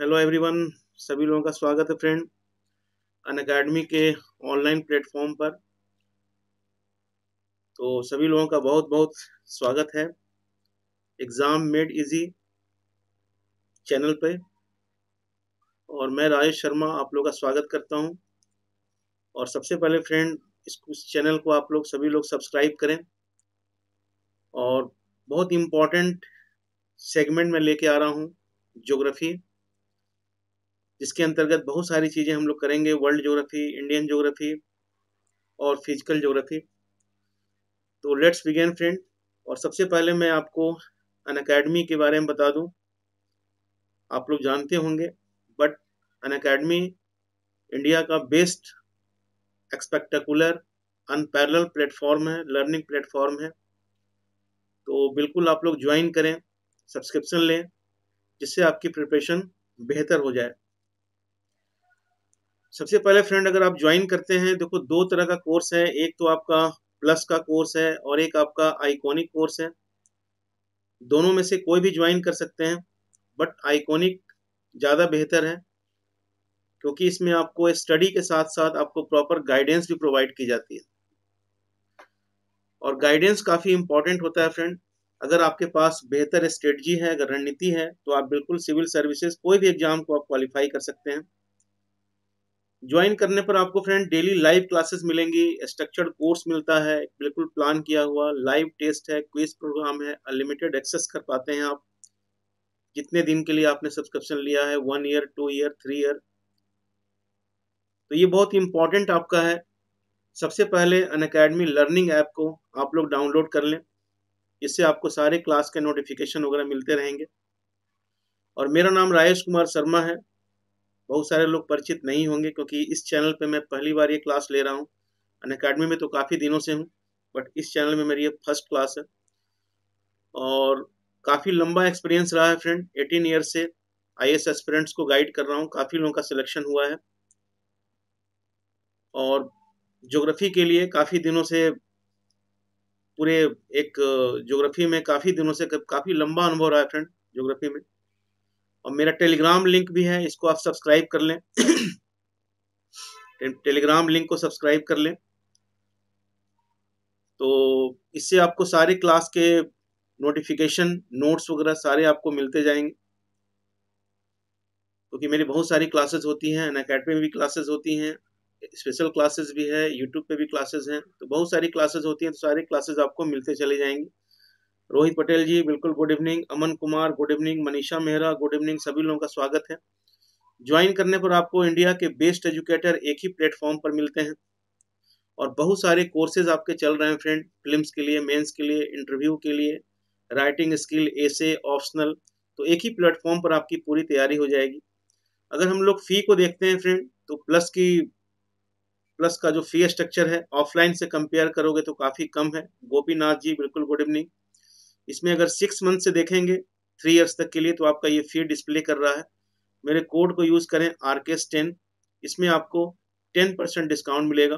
hello everyone सभी लोगों का स्वागत है friend Unacademy online platform पर तो सभी लोगों का बहुत बहुत स्वागत है एग्ज़ाम मेड इजी चैनल पे और मैं राजेश शर्मा आप लोगों का स्वागत करता हूं और सबसे पहले फ्रेंड इस चैनल को आप लोग सभी लोग सब्सक्राइब करें और बहुत इम्पोर्टेंट सेगमेंट में लेके आ रहा हूँ ज्योग्राफी जिसके अंतर्गत बहुत सारी चीज़ें हम लोग करेंगे वर्ल्ड जोग्राफी इंडियन ज्योग्राफी और फिजिकल ज्योग्राफी तो लेट्स बिगेन फ्रेंड और सबसे पहले मैं आपको अन अकेडमी के बारे में बता दूं आप लोग जानते होंगे बट अन अकेडमी इंडिया का बेस्ट एक्सपेक्टेकुलर अनपैरल प्लेटफॉर्म है लर्निंग प्लेटफॉर्म है तो बिल्कुल आप लोग ज्वाइन करें सब्सक्रिप्शन लें जिससे आपकी प्रिपरेशन बेहतर हो जाए सबसे पहले फ्रेंड अगर आप ज्वाइन करते हैं देखो दो तरह का कोर्स है एक तो आपका प्लस का कोर्स है और एक आपका आइकॉनिक कोर्स है दोनों में से कोई भी ज्वाइन कर सकते हैं बट आइकॉनिक ज़्यादा बेहतर है क्योंकि इसमें आपको स्टडी के साथ साथ आपको प्रॉपर गाइडेंस भी प्रोवाइड की जाती है और गाइडेंस काफ़ी इंपॉर्टेंट होता है फ्रेंड अगर आपके पास बेहतर स्ट्रेटजी है अगर रणनीति है तो आप बिल्कुल सिविल सर्विसेज कोई भी एग्जाम को आप क्वालिफाई कर सकते हैं ज्वाइन करने पर आपको फ्रेंड डेली लाइव क्लासेस मिलेंगी स्ट्रक्चर्ड कोर्स मिलता है बिल्कुल प्लान किया हुआ लाइव टेस्ट है क्विज प्रोग्राम है अनलिमिटेड एक्सेस कर पाते हैं आप जितने दिन के लिए आपने सब्सक्रिप्शन लिया है one year two year three year तो ये बहुत इंपॉर्टेंट आपका है सबसे पहले अन अकेडमी लर्निंग ऐप को आप लोग डाउनलोड कर लें इससे आपको सारे क्लास के नोटिफिकेशन वगैरह मिलते रहेंगे और मेरा नाम राजेश कुमार शर्मा है बहुत सारे लोग परिचित नहीं होंगे क्योंकि इस चैनल पे मैं पहली बार ये क्लास ले रहा हूँ अन अकेडमी में तो काफ़ी दिनों से हूँ बट इस चैनल में मेरी ये फर्स्ट क्लास है और काफ़ी लंबा एक्सपीरियंस रहा है फ्रेंड एटीन ईयर से आई एस एस्पिरेंट्स को गाइड कर रहा हूँ काफ़ी लोगों का सिलेक्शन हुआ है और जोग्राफी के लिए काफ़ी दिनों से पूरे एक जोग्राफी में काफ़ी दिनों से काफ़ी लंबा अनुभव रहा है फ्रेंड जोग्राफी में और मेरा टेलीग्राम लिंक भी है इसको आप सब्सक्राइब कर लें टेलीग्राम लिंक को सब्सक्राइब कर लें तो इससे आपको सारे क्लास के नोटिफिकेशन नोट्स वगैरह सारे आपको मिलते जाएंगे क्योंकि तो मेरी बहुत सारी क्लासेस होती हैं अन अकेडमी में भी क्लासेस होती हैं स्पेशल क्लासेस भी है यूट्यूब पे भी क्लासेस हैं तो बहुत सारी क्लासेस होती हैं तो सारे क्लासेस आपको मिलते चले जाएंगे रोहित पटेल जी बिल्कुल good evening Aman Kumar good evening Manisha Mehra good evening सभी लोगों का स्वागत है ज्वाइन करने पर आपको इंडिया के बेस्ट एजुकेटर एक ही प्लेटफॉर्म पर मिलते हैं और बहुत सारे कोर्सेज आपके चल रहे हैं फ्रेंड फिल्म्स के लिए मेंस के लिए इंटरव्यू के लिए राइटिंग स्किल एसे ऑप्शनल तो एक ही प्लेटफॉर्म पर आपकी पूरी तैयारी हो जाएगी अगर हम लोग फ़ी को देखते हैं फ्रेंड तो प्लस की प्लस का जो फी स्ट्रक्चर है ऑफलाइन से कंपेयर करोगे तो काफ़ी कम है गोपीनाथ जी बिल्कुल गुड इवनिंग इसमें अगर सिक्स मंथ से देखेंगे थ्री ईयर्स तक के लिए तो आपका ये फी डिस्प्ले कर रहा है मेरे कोड को यूज़ करें आर के टेन इसमें आपको टेन परसेंट डिस्काउंट मिलेगा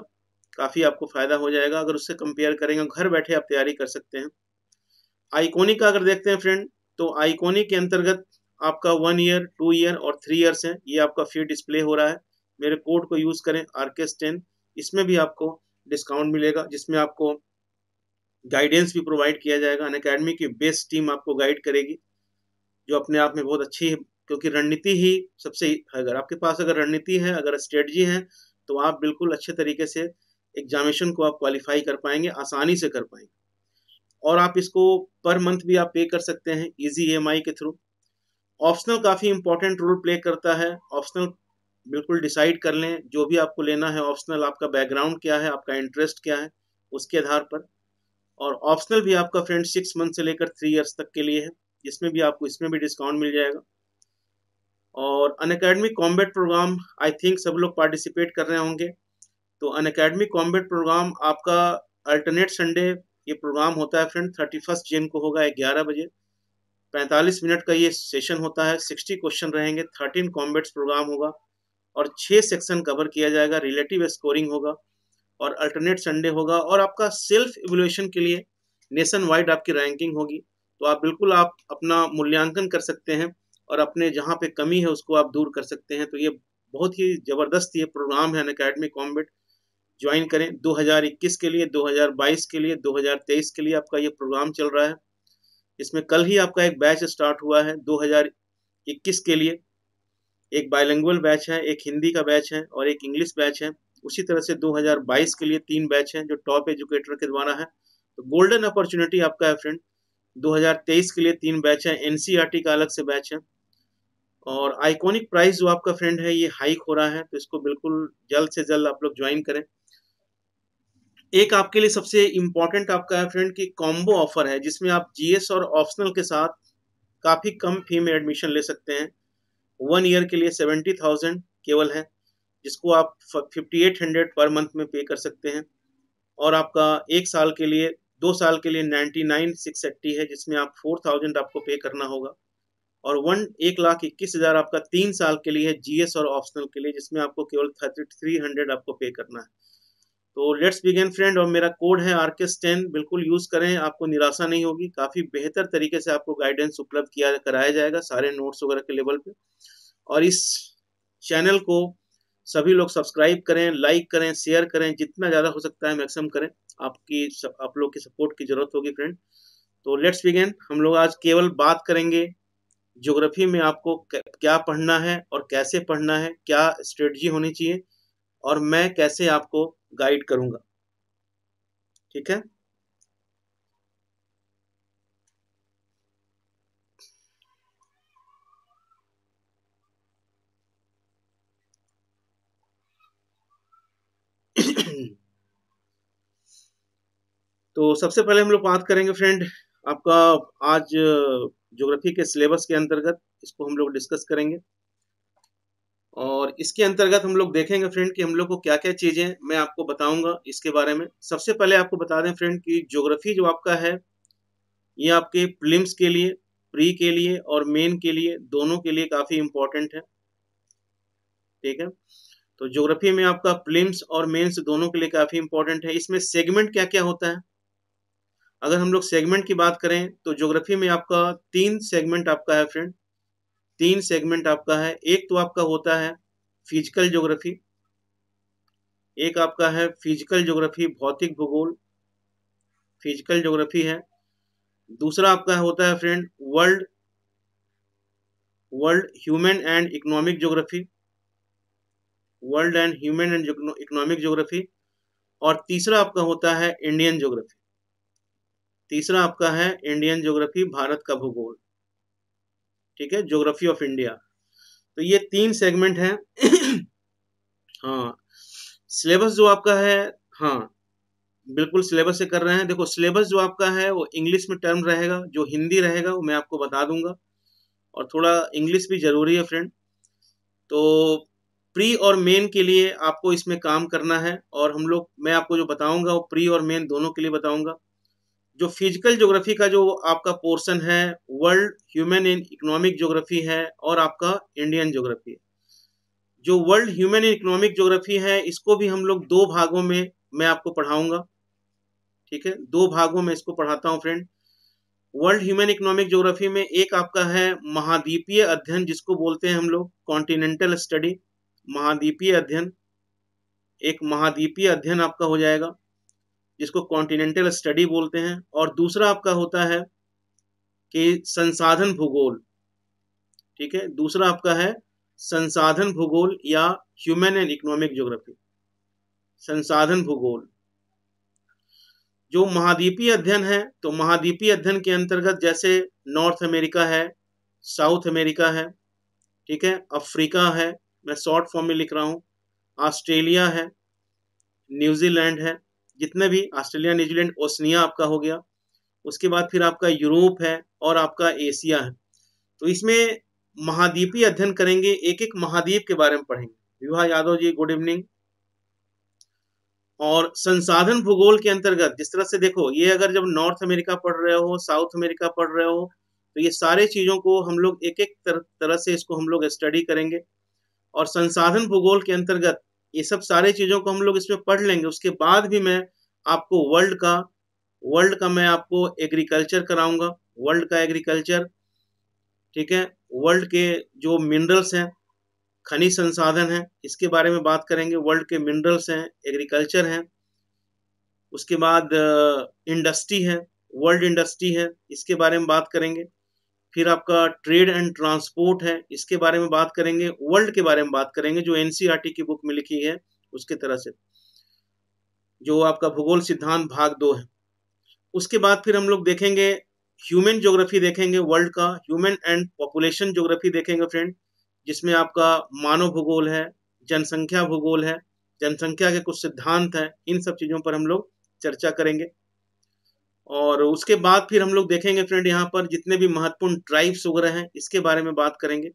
काफ़ी आपको फ़ायदा हो जाएगा अगर उससे कंपेयर करेंगे घर बैठे आप तैयारी कर सकते हैं आइकोनिक का अगर देखते हैं फ्रेंड तो आइकोनिक के अंतर्गत आपका वन ईयर टू ईयर और थ्री ईयर्स हैं ये आपका फी डिस्प्ले हो रहा है मेरे कोड को यूज़ करें आर के टेन इसमें भी आपको डिस्काउंट मिलेगा जिसमें आपको गाइडेंस भी प्रोवाइड किया जाएगा अन अकेडमी की बेस्ट टीम आपको गाइड करेगी जो अपने आप में बहुत अच्छी है क्योंकि रणनीति ही सबसे अगर आपके पास अगर रणनीति है अगर स्ट्रेटजी है तो आप बिल्कुल अच्छे तरीके से एग्जामिनेशन को आप क्वालिफाई कर पाएंगे आसानी से कर पाएंगे और आप इसको पर मंथ भी आप पे कर सकते हैं इजी ई e के थ्रू ऑप्शनल काफ़ी इंपॉर्टेंट रोल प्ले करता है ऑप्शनल बिल्कुल डिसाइड कर लें जो भी आपको लेना है ऑप्शनल आपका बैकग्राउंड क्या है आपका इंटरेस्ट क्या है उसके आधार पर और ऑप्शनल भी आपका फ्रेंड सिक्स मंथ से लेकर थ्री ईयर्स तक के लिए है इसमें भी आपको इसमें भी डिस्काउंट मिल जाएगा और Unacademy combat program I think सब लोग पार्टिसिपेट कर रहे होंगे तो अन अकेडमी कॉम्बेट प्रोग्राम आपका अल्टरनेट संडे ये प्रोग्राम होता है फ्रेंड थर्टी फर्स्ट जेन को होगा ग्यारह बजे पैंतालीस मिनट का ये सेशन होता है सिक्सटी क्वेश्चन रहेंगे थर्टीन कॉम्बेट्स प्रोग्राम होगा और छः सेक्शन कवर किया जाएगा रिलेटिव स्कोरिंग होगा और अल्टरनेट संडे होगा और आपका सेल्फ इवोल्यूशन के लिए नेशन वाइड आपकी रैंकिंग होगी तो आप बिल्कुल आप अपना मूल्यांकन कर सकते हैं और अपने जहाँ पे कमी है उसको आप दूर कर सकते हैं तो ये बहुत ही ज़बरदस्त ये प्रोग्राम है अन अकेडमी कॉम्बेट ज्वाइन करें 2021 के लिए 2022 के लिए 2023 के लिए आपका ये प्रोग्राम चल रहा है इसमें कल ही आपका एक बैच स्टार्ट हुआ है 2021 के लिए एक बायलिंगुअल बैच है एक हिंदी का बैच है और एक इंग्लिश बैच है उसी तरह से 2022 के लिए तीन बैच हैं जो टॉप एजुकेटर के द्वारा है तो गोल्डन अपॉर्चुनिटी आपका है फ्रेंड 2023 के लिए तीन बैच है एनसीईआरटी e का अलग से बैच है और आइकॉनिक प्राइस जो आपका फ्रेंड है ये हाइक हो रहा है तो इसको बिल्कुल जल्द से जल्द आप लोग ज्वाइन करें एक आपके लिए सबसे इम्पोर्टेंट आपका है फ्रेंड की कॉम्बो ऑफर है जिसमें आप जीएस और ऑप्शनल के साथ काफ़ी कम फी में एडमिशन ले सकते हैं वन ईयर के लिए सेवेंटी थाउजेंड केवल है जिसको आप 5800 पर मंथ में पे कर सकते हैं और आपका एक साल के लिए दो साल के लिए 99680 है जिसमें आप 4000 आपको पे करना होगा और वन एक लाख इक्कीस हज़ार आपका तीन साल के लिए है जीएस और ऑप्शनल के लिए जिसमें आपको केवल थर्टी थ्री हंड्रेड आपको पे करना है तो लेट्स बिगेन फ्रेंड और मेरा कोड है आर टेन बिल्कुल यूज़ करें आपको निराशा नहीं होगी काफ़ी बेहतर तरीके से आपको गाइडेंस उपलब्ध किया कराया जाएगा सारे नोट्स वगैरह के लेवल पे और इस चैनल को सभी लोग सब्सक्राइब करें लाइक करें शेयर करें जितना ज़्यादा हो सकता है मैक्सिमम करें आपकी आप लोग की सपोर्ट की ज़रूरत होगी फ्रेंड तो लेट्स बिगेन हम लोग आज केवल बात करेंगे ज्योग्राफी में आपको क्या पढ़ना है और कैसे पढ़ना है क्या स्ट्रेटजी होनी चाहिए और मैं कैसे आपको गाइड करूँगा ठीक है तो सबसे पहले हम लोग बात करेंगे फ्रेंड आपका आज ज्योग्राफी के सिलेबस के अंतर्गत इसको हम लोग डिस्कस करेंगे और इसके अंतर्गत हम लोग देखेंगे फ्रेंड कि हम लोग को क्या क्या चीज़ें मैं आपको बताऊंगा इसके बारे में सबसे पहले आपको बता दें फ्रेंड कि ज्योग्राफी जो आपका है ये आपके प्लिम्स के लिए प्री के लिए और मेन के लिए दोनों के लिए काफ़ी इम्पोर्टेंट है ठीक है तो ज्योग्राफी में आपका प्लिम्स और मेन्स दोनों के लिए काफ़ी इंपॉर्टेंट है इसमें सेगमेंट क्या क्या होता है अगर हम लोग सेगमेंट की बात करें तो ज्योग्राफी में आपका तीन सेगमेंट आपका है फ्रेंड तीन सेगमेंट आपका है एक तो आपका होता है फिजिकल ज्योग्राफी एक आपका है फिजिकल ज्योग्राफी भौतिक भूगोल फिजिकल ज्योग्राफी है दूसरा आपका होता है friend world world human and economic geography world and human and economic geography और तीसरा आपका होता है इंडियन ज्योग्राफी तीसरा आपका है इंडियन ज्योग्राफी भारत का भूगोल ठीक है ज्योग्राफी ऑफ इंडिया तो ये तीन सेगमेंट हैं हाँ सिलेबस जो आपका है हाँ बिल्कुल सिलेबस से कर रहे हैं देखो सिलेबस जो आपका है वो इंग्लिश में टर्म रहेगा जो हिंदी रहेगा वो मैं आपको बता दूंगा और थोड़ा इंग्लिश भी ज़रूरी है फ्रेंड तो प्री और मेन के लिए आपको इसमें काम करना है और हम लोग मैं आपको जो बताऊंगा वो प्री और मेन दोनों के लिए बताऊंगा जो फिजिकल ज्योग्राफी का जो आपका पोर्शन है world human and economic geography है और आपका इंडियन ज्योग्राफी जो world human and economic geography है इसको भी हम लोग दो भागों में मैं आपको पढ़ाऊंगा ठीक है दो भागों में इसको पढ़ाता हूँ friend world human economic geography में एक आपका है महाद्वीपीय अध्ययन जिसको बोलते हैं हम लोग कॉन्टिनेंटल स्टडी महाद्वीपीय अध्ययन एक महाद्वीपीय अध्ययन आपका हो जाएगा जिसको कॉन्टिनेंटल स्टडी बोलते हैं और दूसरा आपका होता है कि संसाधन भूगोल ठीक है दूसरा आपका है संसाधन भूगोल या ह्यूमन एंड इकोनॉमिक ज्योग्राफी संसाधन भूगोल जो महाद्वीपीय अध्ययन है तो महाद्वीपीय अध्ययन के अंतर्गत जैसे नॉर्थ अमेरिका है साउथ अमेरिका है ठीक है अफ्रीका है मैं शॉर्ट फॉर्म में लिख रहा हूँ ऑस्ट्रेलिया है न्यूजीलैंड है जितने भी ऑस्ट्रेलिया न्यूजीलैंड ओसनिया आपका हो गया उसके बाद फिर आपका यूरोप है और आपका एशिया है तो इसमें महाद्वीपीय अध्ययन करेंगे एक एक महाद्वीप के बारे में पढ़ेंगे विवाह यादव जी गुड इवनिंग और संसाधन भूगोल के अंतर्गत जिस तरह से देखो ये अगर जब नॉर्थ अमेरिका पढ़ रहे हो साउथ अमेरिका पढ़ रहे हो तो ये सारे चीज़ों को हम लोग एक एक तर, तरह से इसको हम लोग स्टडी करेंगे और संसाधन भूगोल के अंतर्गत ये सब सारे चीज़ों को हम लोग इसमें पढ़ लेंगे उसके बाद भी मैं आपको वर्ल्ड का वर्ल्ड का मैं आपको एग्रीकल्चर कराऊंगा वर्ल्ड का एग्रीकल्चर ठीक है वर्ल्ड के जो मिनरल्स हैं खनिज संसाधन हैं इसके बारे में बात करेंगे वर्ल्ड के मिनरल्स हैं एग्रीकल्चर हैं उसके बाद इंडस्ट्री है वर्ल्ड इंडस्ट्री है इसके बारे में बात करेंगे फिर आपका ट्रेड एंड ट्रांसपोर्ट है इसके बारे में बात करेंगे वर्ल्ड के बारे में बात करेंगे जो एनसीईआरटी e की बुक में लिखी है उसके तरह से जो आपका भूगोल सिद्धांत भाग दो है उसके बाद फिर हम लोग देखेंगे ह्यूमन ज्योग्राफी देखेंगे वर्ल्ड का ह्यूमन एंड पॉपुलेशन ज्योग्राफी देखेंगे फ्रेंड जिसमें आपका मानव भूगोल है जनसंख्या भूगोल है जनसंख्या के कुछ सिद्धांत हैं इन सब चीज़ों पर हम लोग चर्चा करेंगे और उसके बाद फिर हम लोग देखेंगे फ्रेंड यहाँ पर जितने भी महत्वपूर्ण ट्राइब्स वगैरह हैं इसके बारे में बात करेंगे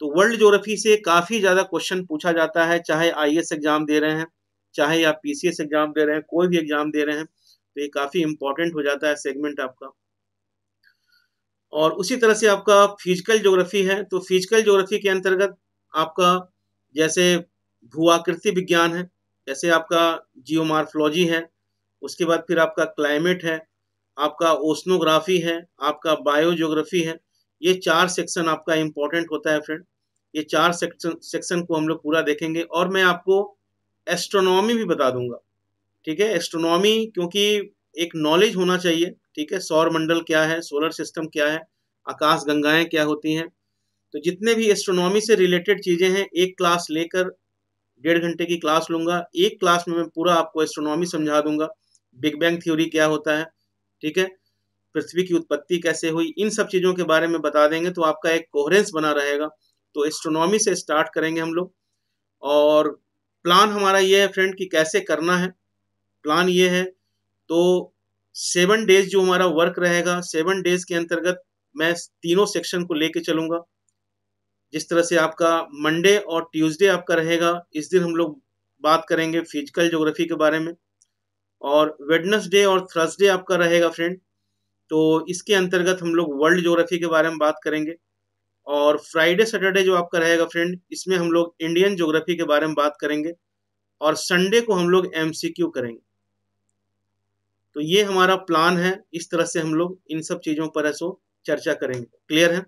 तो वर्ल्ड ज्योग्राफी से काफ़ी ज़्यादा क्वेश्चन पूछा जाता है चाहे आई एग्ज़ाम दे रहे हैं चाहे आप पी एग्ज़ाम दे रहे हैं कोई भी एग्ज़ाम दे रहे हैं तो ये काफ़ी इंपॉर्टेंट हो जाता है सेगमेंट आपका और उसी तरह से आपका फिजिकल ज्योग्राफी है तो फिजिकल ज्योग्राफी के अंतर्गत आपका जैसे भू आकृति विज्ञान है जैसे आपका जियोमार्फोलॉजी है उसके बाद फिर आपका क्लाइमेट है आपका ओस्नोग्राफी है आपका बायोजोग्राफी है ये चार सेक्शन आपका इम्पोर्टेंट होता है फ्रेंड ये चार सेक्शन सेक्शन को हम लोग पूरा देखेंगे और मैं आपको एस्ट्रोनॉमी भी बता दूंगा ठीक है एस्ट्रोनॉमी क्योंकि एक नॉलेज होना चाहिए ठीक है सौर मंडल क्या है सोलर सिस्टम क्या है आकाश गंगाएं क्या होती हैं तो जितने भी एस्ट्रोनॉमी से रिलेटेड चीज़ें हैं एक क्लास लेकर डेढ़ घंटे की क्लास लूंगा एक क्लास में मैं पूरा आपको एस्ट्रोनॉमी समझा दूंगा बिग बैंग थ्योरी क्या होता है ठीक है पृथ्वी की उत्पत्ति कैसे हुई इन सब चीज़ों के बारे में बता देंगे तो आपका एक कोहरेंस बना रहेगा तो एस्ट्रोनॉमी से स्टार्ट करेंगे हम लोग और प्लान हमारा ये है फ्रेंड कि कैसे करना है प्लान ये है तो सेवन डेज जो हमारा वर्क रहेगा सेवन डेज के अंतर्गत मैं तीनों सेक्शन को लेके चलूंगा जिस तरह से आपका मंडे और ट्यूसडे आपका रहेगा इस दिन हम लोग बात करेंगे फिजिकल ज्योग्राफी के बारे में और वेडनसडे और थर्सडे आपका रहेगा फ्रेंड तो इसके अंतर्गत हम लोग वर्ल्ड जोग्राफी के बारे में बात करेंगे और फ्राइडे सैटरडे जो आपका रहेगा फ्रेंड इसमें हम लोग इंडियन ज्योग्राफी के बारे में बात करेंगे और संडे को हम लोग एम करेंगे तो ये हमारा प्लान है इस तरह से हम लोग इन सब चीज़ों पर है सो चर्चा करेंगे क्लियर है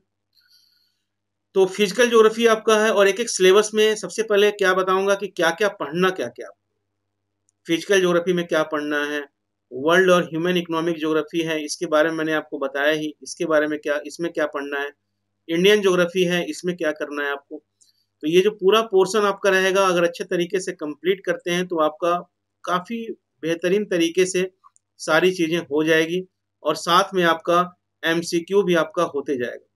तो फिजिकल ज्योग्राफी आपका है और एक एक सिलेबस में सबसे पहले क्या बताऊंगा कि क्या क्या पढ़ना क्या क्या फिजिकल जोग्राफी में क्या पढ़ना है वर्ल्ड और ह्यूमन इकोनॉमिक जोग्राफी है इसके बारे में मैंने आपको बताया ही इसके बारे में क्या इसमें क्या पढ़ना है इंडियन ज्योग्राफी है इसमें क्या करना है आपको तो ये जो पूरा पोर्सन आपका रहेगा अगर अच्छे तरीके से कंप्लीट करते हैं तो आपका काफ़ी बेहतरीन तरीके से सारी चीज़ें हो जाएगी और साथ में आपका एम भी आपका होते जाएगा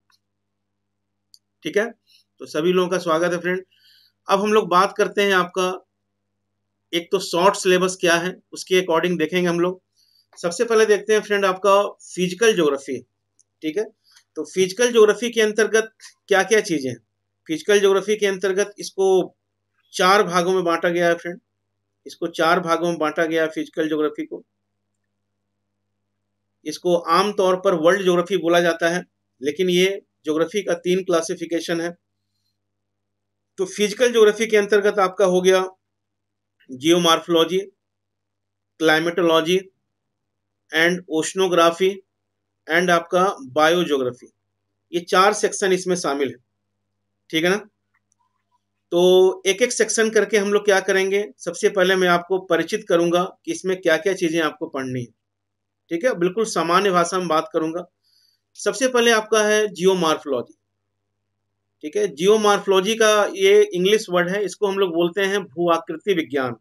ठीक है तो सभी लोगों का स्वागत है फ्रेंड अब हम लोग बात करते हैं आपका एक तो शॉर्ट सिलेबस क्या है उसके अकॉर्डिंग देखेंगे हम लोग सबसे पहले देखते हैं फ्रेंड आपका फिजिकल ज्योग्राफी ठीक है तो फिजिकल ज्योग्राफी के अंतर्गत क्या क्या चीज़ें हैं फिजिकल ज्योग्राफी के अंतर्गत इसको चार भागों में बांटा गया है फ्रेंड इसको चार भागों में बांटा गया है फिजिकल ज्योग्राफी को इसको आमतौर पर वर्ल्ड ज्योग्राफी बोला जाता है लेकिन ये ज्योग्राफी का तीन क्लासिफिकेशन है तो फिजिकल ज्योग्राफी के अंतर्गत आपका हो गया geomorphology climatology and oceanography and आपका बायोजोग्राफी ये चार सेक्शन इसमें शामिल है ठीक है ना तो एक एक सेक्शन करके हम लोग क्या करेंगे सबसे पहले मैं आपको परिचित करूंगा कि इसमें क्या क्या चीज़ें आपको पढ़नी है ठीक है बिल्कुल सामान्य भाषा में बात करूंगा सबसे पहले आपका है जियोमार्फोलॉजी ठीक है जियोमार्फोलॉजी का ये इंग्लिश वर्ड है इसको हम लोग बोलते हैं भू आकृति विज्ञान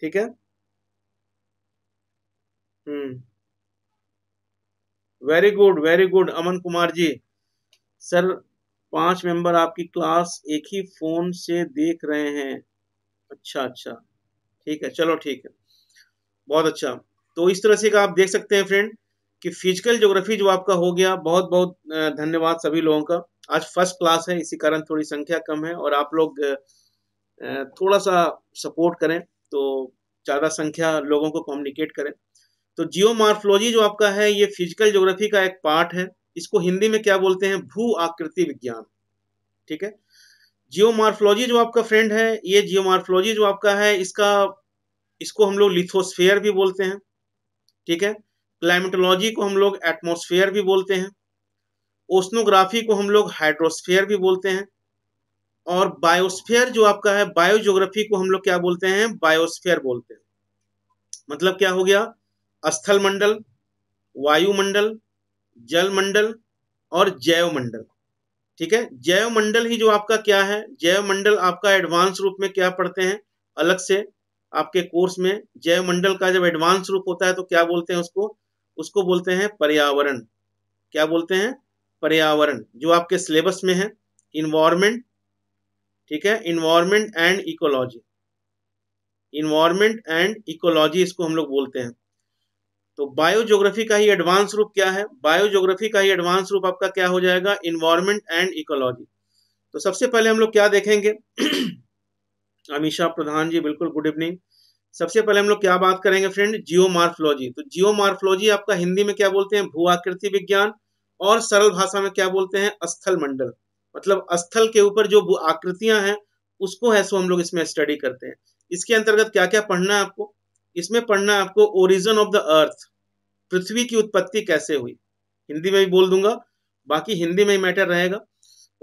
ठीक है very good very good Aman Kumar ji sir पांच मेंबर आपकी क्लास एक ही फोन से देख रहे हैं अच्छा अच्छा ठीक है चलो ठीक है बहुत अच्छा तो इस तरह से आप देख सकते हैं फ्रेंड कि फिजिकल ज्योग्राफी जो आपका हो गया बहुत बहुत धन्यवाद सभी लोगों का आज फर्स्ट क्लास है इसी कारण थोड़ी संख्या कम है और आप लोग थोड़ा सा सपोर्ट करें तो ज़्यादा संख्या लोगों को कम्युनिकेट करें तो जियोमार्फोलॉजी जो आपका है ये फिजिकल ज्योग्राफी का एक पार्ट है इसको हिंदी में क्या बोलते हैं भू आकृति विज्ञान ठीक है जियोमार्फोलॉजी जो आपका फ्रेंड है ये जियोमार्फोलॉजी जो आपका है इसका इसको हम लोग लिथोस्फेयर भी बोलते हैं ठीक है क्लाइमेटोलॉजी को हम लोग एटमोस्फेयर भी बोलते हैं ओस्नोग्राफी को हम लोग हाइड्रोस्फेयर भी बोलते हैं और बायोस्फेयर जो आपका है बायोजोग्राफी को हम लोग क्या बोलते हैं बायोस्फेयर बोलते हैं मतलब क्या हो गया स्थल मंडल वायुमंडल जल मंडल और जैव मंडल ठीक है जैव मंडल ही जो आपका क्या है जैव मंडल आपका एडवांस रूप में क्या पढ़ते हैं अलग से आपके कोर्स में जैव मंडल का जब एडवांस रूप होता है तो क्या बोलते हैं उसको उसको बोलते हैं पर्यावरण क्या बोलते हैं पर्यावरण जो आपके सिलेबस में है इन्वायरमेंट ठीक है environment and ecology environment and ecology इसको हम लोग बोलते हैं तो बायोजोग्राफी का ही एडवांस रूप क्या है बायोजोग्राफी का ही एडवांस रूप आपका क्या हो जाएगा इन्वायरमेंट एंड इकोलॉजी तो सबसे पहले हम लोग क्या देखेंगे अमीशा प्रधान जी बिल्कुल गुड इवनिंग सबसे पहले हम लोग क्या बात करेंगे फ्रेंड जियो मार्फोलॉजी तो जियो मार्फोलॉजी आपका हिंदी में क्या बोलते हैं भू आकृति विज्ञान और सरल भाषा में क्या बोलते हैं स्थल मंडल मतलब स्थल के ऊपर जो आकृतियां हैं उसको है सो हम लोग इसमें स्टडी करते हैं इसके अंतर्गत क्या क्या पढ़ना है आपको इसमें पढ़ना है आपको ओरिजन ऑफ द अर्थ पृथ्वी की उत्पत्ति कैसे हुई हिंदी में भी बोल दूंगा बाकी हिंदी में ही मैटर रहेगा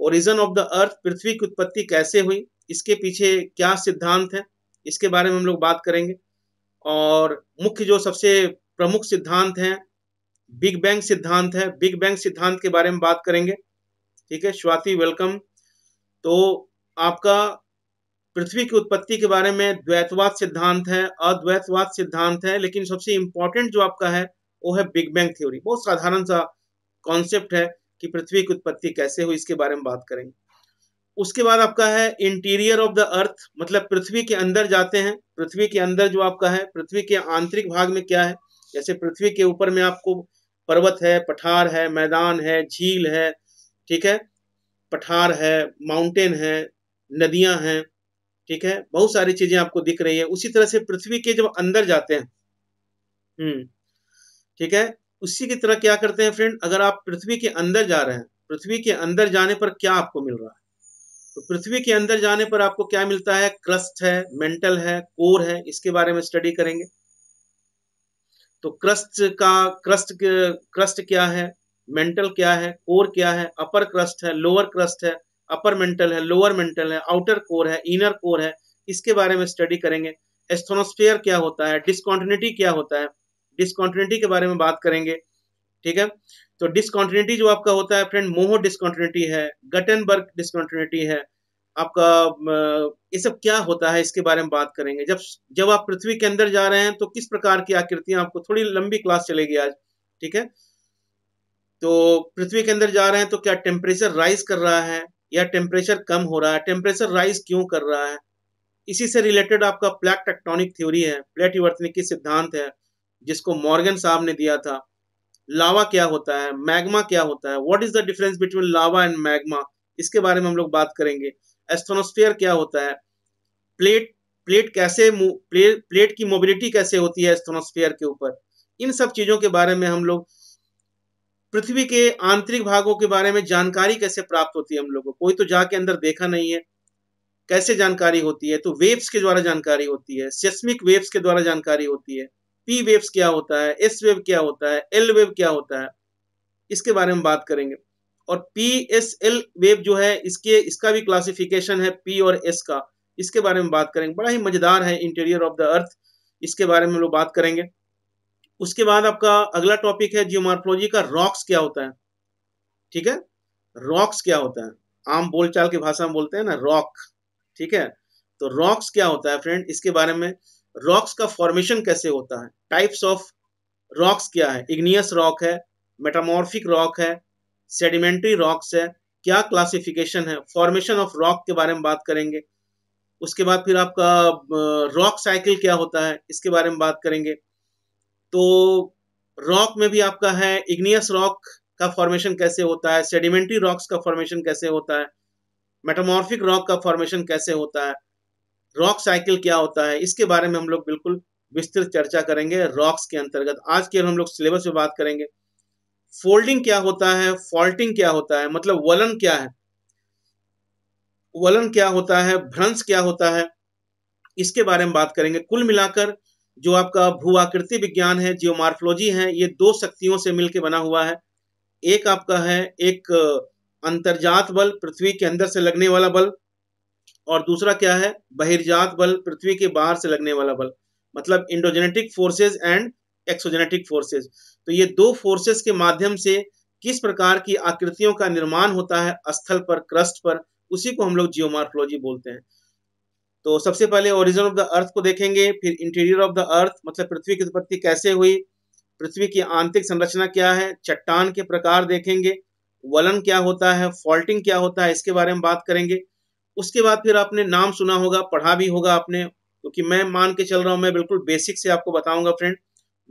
ओरिजन ऑफ द अर्थ पृथ्वी की उत्पत्ति कैसे हुई इसके पीछे क्या सिद्धांत है इसके बारे में हम लोग बात करेंगे और मुख्य जो सबसे प्रमुख सिद्धांत हैं बिग बैंग सिद्धांत है बिग बैंग सिद्धांत के बारे में बात करेंगे ठीक है स्वाति वेलकम तो आपका पृथ्वी की उत्पत्ति के बारे में द्वैतवाद सिद्धांत है अद्वैतवाद सिद्धांत है लेकिन सबसे इंपॉर्टेंट जो आपका है वो है बिग बैंग थ्योरी बहुत साधारण सा कॉन्सेप्ट है कि पृथ्वी की उत्पत्ति कैसे हुई इसके बारे में बात करेंगे उसके बाद आपका है इंटीरियर ऑफ द अर्थ मतलब पृथ्वी के अंदर जाते हैं पृथ्वी के अंदर जो आपका है पृथ्वी के आंतरिक भाग में क्या है जैसे पृथ्वी के ऊपर में आपको पर्वत है पठार है मैदान है झील है ठीक है पठार है माउंटेन है नदियां हैं ठीक है बहुत सारी चीजें आपको दिख रही है उसी तरह से पृथ्वी के जब अंदर जाते हैं हम्म ठीक है उसी की तरह क्या करते हैं फ्रेंड अगर आप पृथ्वी के अंदर जा रहे हैं पृथ्वी के अंदर जाने पर क्या आपको मिल रहा है तो पृथ्वी के अंदर जाने पर आपको क्या मिलता है क्रस्ट है मेंटल है कोर है इसके बारे में स्टडी करेंगे तो क्रस्ट का क्रस्ट क्रस्ट क्या है मेंटल क्या है कोर क्या है अपर क्रस्ट है लोअर क्रस्ट है अपर मेंटल है लोअर मेंटल है आउटर कोर है इनर कोर है इसके बारे में स्टडी करेंगे एस्थोनोस्फेयर क्या होता है डिसकॉन्टिन्यूटी क्या होता है डिसकॉन्टिन्यूटी के बारे में बात करेंगे ठीक है तो डिसकॉन्टिन्यूटी जो आपका होता है फ्रेंड मोहो डिसकॉन्टिन्यूटी है गटनबर्ग डिसकॉन्टिन्यूटी है आपका ये सब क्या होता है इसके बारे में बात करेंगे जब जब आप पृथ्वी के अंदर जा रहे हैं तो किस प्रकार की आकृतियां आपको थोड़ी लंबी क्लास चलेगी आज ठीक है तो पृथ्वी के अंदर जा रहे हैं तो क्या टेम्परेचर राइज कर रहा है या टेम्परेचर कम हो रहा है टेम्परेचर राइज क्यों कर रहा है इसी से रिलेटेड आपका प्लेट टेक्टोनिक थ्योरी है प्लेट विवर्तनिकी सिद्धांत है जिसको मॉर्गन साहब ने दिया था लावा क्या होता है मैग्मा क्या होता है what is the difference between lava and magma इसके बारे में हम लोग बात करेंगे एस्थोनोस्फेयर क्या होता है प्लेट प्लेट कैसे प्ले, प्लेट की मोबिलिटी कैसे होती है एस्थोनोस्फेयर के ऊपर इन सब चीज़ों के बारे में हम लोग पृथ्वी के आंतरिक भागों के बारे में जानकारी कैसे प्राप्त होती है हम लोगों को कोई तो जाके अंदर देखा नहीं है कैसे जानकारी होती है तो वेव्स के द्वारा जानकारी होती है सेस्मिक वेव्स के द्वारा जानकारी होती है पी वेव्स क्या होता है एस वेव क्या होता है एल वेव क्या होता है इसके बारे में बात करेंगे और पी एस एल वेब जो है इसके इसका भी क्लासिफिकेशन है पी और एस का इसके बारे में बात करेंगे बड़ा ही मजेदार है इंटीरियर ऑफ द अर्थ इसके बारे में लोग बात करेंगे उसके बाद आपका अगला टॉपिक है जियोमार्फोलॉजी का रॉक्स क्या होता है ठीक है रॉक्स क्या होता है आम बोलचाल की भाषा में बोलते हैं ना रॉक ठीक है तो रॉक्स क्या होता है फ्रेंड इसके बारे में रॉक्स का फॉर्मेशन कैसे होता है टाइप्स ऑफ रॉक्स क्या है इग्नियस रॉक है मेटामॉर्फिक रॉक है सेडिमेंट्री रॉक्स है क्या क्लासिफिकेशन है फॉर्मेशन ऑफ रॉक के बारे में बात करेंगे उसके बाद फिर आपका रॉक साइकिल क्या होता है इसके बारे में बात करेंगे तो रॉक में भी आपका है इग्नियस रॉक का फॉर्मेशन कैसे होता है सेडिमेंट्री रॉक्स का फॉर्मेशन कैसे होता है मेटामॉर्फिक रॉक का फॉर्मेशन कैसे होता है रॉक साइकिल क्या होता है इसके बारे में हम लोग बिल्कुल विस्तृत चर्चा करेंगे रॉक्स के अंतर्गत आज के हम लोग सिलेबस में बात करेंगे फोल्डिंग क्या होता है फॉल्टिंग क्या होता है मतलब वलन क्या है वलन क्या होता है भ्रंश क्या होता है इसके बारे में बात करेंगे कुल मिलाकर जो आपका भू आकृति विज्ञान है जियोमार्फोलॉजी है ये दो शक्तियों से मिलकर बना हुआ है एक आपका है एक अंतर्जात बल पृथ्वी के अंदर से लगने वाला बल और दूसरा क्या है बहिर्जात बल पृथ्वी के बाहर से लगने वाला बल मतलब endogenetic forces and exogenetic forces तो ये दो फोर्सेस के माध्यम से किस प्रकार की आकृतियों का निर्माण होता है स्थल पर क्रस्ट पर उसी को हम लोग जियोमार्फोलॉजी बोलते हैं तो सबसे पहले ओरिजिन ऑफ द अर्थ को देखेंगे फिर इंटीरियर ऑफ द अर्थ मतलब पृथ्वी की उत्पत्ति कैसे हुई पृथ्वी की आंतरिक संरचना क्या है चट्टान के प्रकार देखेंगे वलन क्या होता है फॉल्टिंग क्या होता है इसके बारे में बात करेंगे उसके बाद फिर आपने नाम सुना होगा पढ़ा भी होगा आपने क्योंकि मैं मान के चल रहा हूं मैं बिल्कुल बेसिक से आपको बताऊंगा फ्रेंड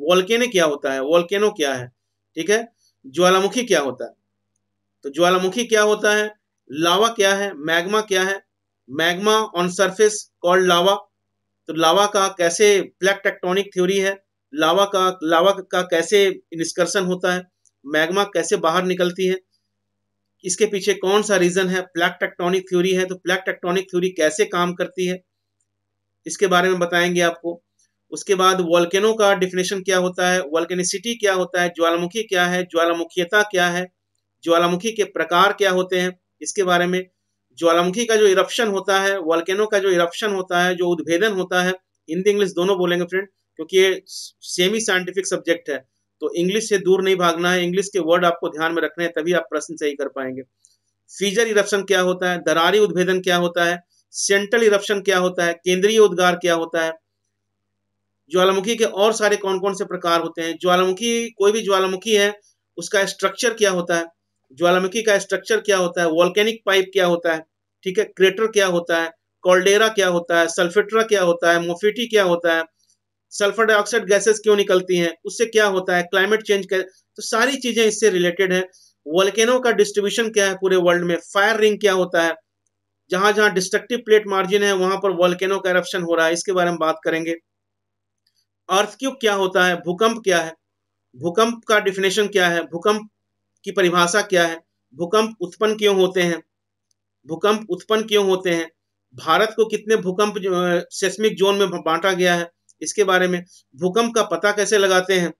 वोल्केने क्या होता है वोल्केनो क्या है ठीक है ज्वालामुखी क्या होता है तो ज्वालामुखी क्या होता है लावा क्या है मैग्मा क्या है magma on surface called lava तो लावा का कैसे प्लेक टेक्टोनिक थ्योरी है लावा का लावा का कैसे निष्कर्षण होता है मैग्मा कैसे बाहर निकलती है इसके पीछे कौन सा रीजन है प्लेक टेक्टोनिक थ्योरी है तो प्लेक टेक्टोनिक थ्योरी कैसे काम करती है इसके बारे में बताएंगे आपको उसके बाद वॉल्केनो का डिफिनेशन क्या होता है वॉल्केनिसिटी क्या होता है ज्वालामुखी क्या है ज्वालामुखीयता क्या है ज्वालामुखी के प्रकार क्या होते हैं इसके बारे में ज्वालामुखी का जो इरप्शन होता है वॉल्केनो का जो इरप्शन होता है जो उद्भेदन होता है हिंदी इंग्लिश दोनों बोलेंगे फ्रेंड क्योंकि ये सेमी साइंटिफिक सब्जेक्ट है तो इंग्लिश से दूर नहीं भागना है इंग्लिश के वर्ड आपको ध्यान में रखने हैं तभी आप प्रश्न सही कर पाएंगे फीजर इरप्शन क्या होता है दरारी उद्भेदन क्या होता है सेंट्रल इरप्शन क्या होता है केंद्रीय उद्गार क्या होता है ज्वालामुखी के और सारे कौन कौन से प्रकार होते हैं ज्वालामुखी कोई भी ज्वालामुखी है उसका स्ट्रक्चर क्या होता है ज्वालामुखी का स्ट्रक्चर क्या होता है वॉल्केनिक पाइप क्या होता है ठीक है क्रेटर क्या होता है कॉल्डेरा क्या होता है सल्फेट्रा क्या होता है मोफिटी क्या होता है सल्फर डाइऑक्साइड गैसेस क्यों निकलती हैं उससे क्या होता है क्लाइमेट चेंज क्या तो सारी चीजें इससे रिलेटेड है वॉल्केनो का डिस्ट्रीब्यूशन क्या है पूरे वर्ल्ड में फायर रिंग क्या होता है जहां जहां डिस्ट्रक्टिव प्लेट मार्जिन है वहां पर वॉल्केनो का एरप्शन हो रहा है इसके बारे में बात करेंगे अर्थक्यूब क्या होता है भूकंप क्या है भूकंप का डिफिनेशन क्या है भूकंप की परिभाषा क्या है भूकंप उत्पन्न क्यों होते हैं भूकंप उत्पन्न क्यों होते हैं भारत को कितने भूकंप सेस्मिक जोन में बांटा गया है इसके बारे में भूकंप का पता कैसे लगाते हैं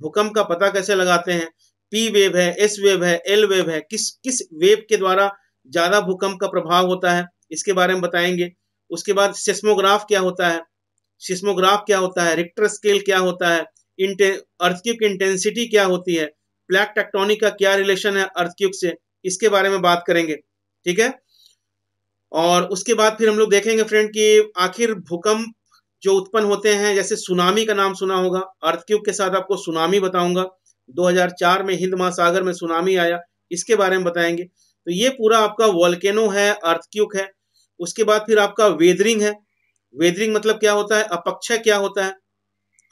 भूकंप का पता कैसे लगाते हैं पी वेव है एस वेव है एल वेव है किस किस वेव के द्वारा ज्यादा भूकंप का प्रभाव होता है इसके बारे में बताएंगे उसके बाद सेस्मोग्राफ क्या होता है सिस्मोग्राफ क्या होता है रिक्टर स्केल क्या होता है अर्थक्यूक इंटेंसिटी क्या होती है प्लैक टेक्टोनिक का क्या रिलेशन है अर्थक्यूक से इसके बारे में बात करेंगे ठीक है और उसके बाद फिर हम लोग देखेंगे फ्रेंड कि आखिर भूकंप जो उत्पन्न होते हैं जैसे सुनामी का नाम सुना होगा अर्थक्यूब के साथ आपको सुनामी बताऊंगा 2004 में हिंद महासागर में सुनामी आया इसके बारे में बताएंगे तो ये पूरा आपका वॉल्केनो है अर्थक्यूक है उसके बाद फिर आपका वेदरिंग है वेदरिंग मतलब क्या होता है अपक्षय क्या होता है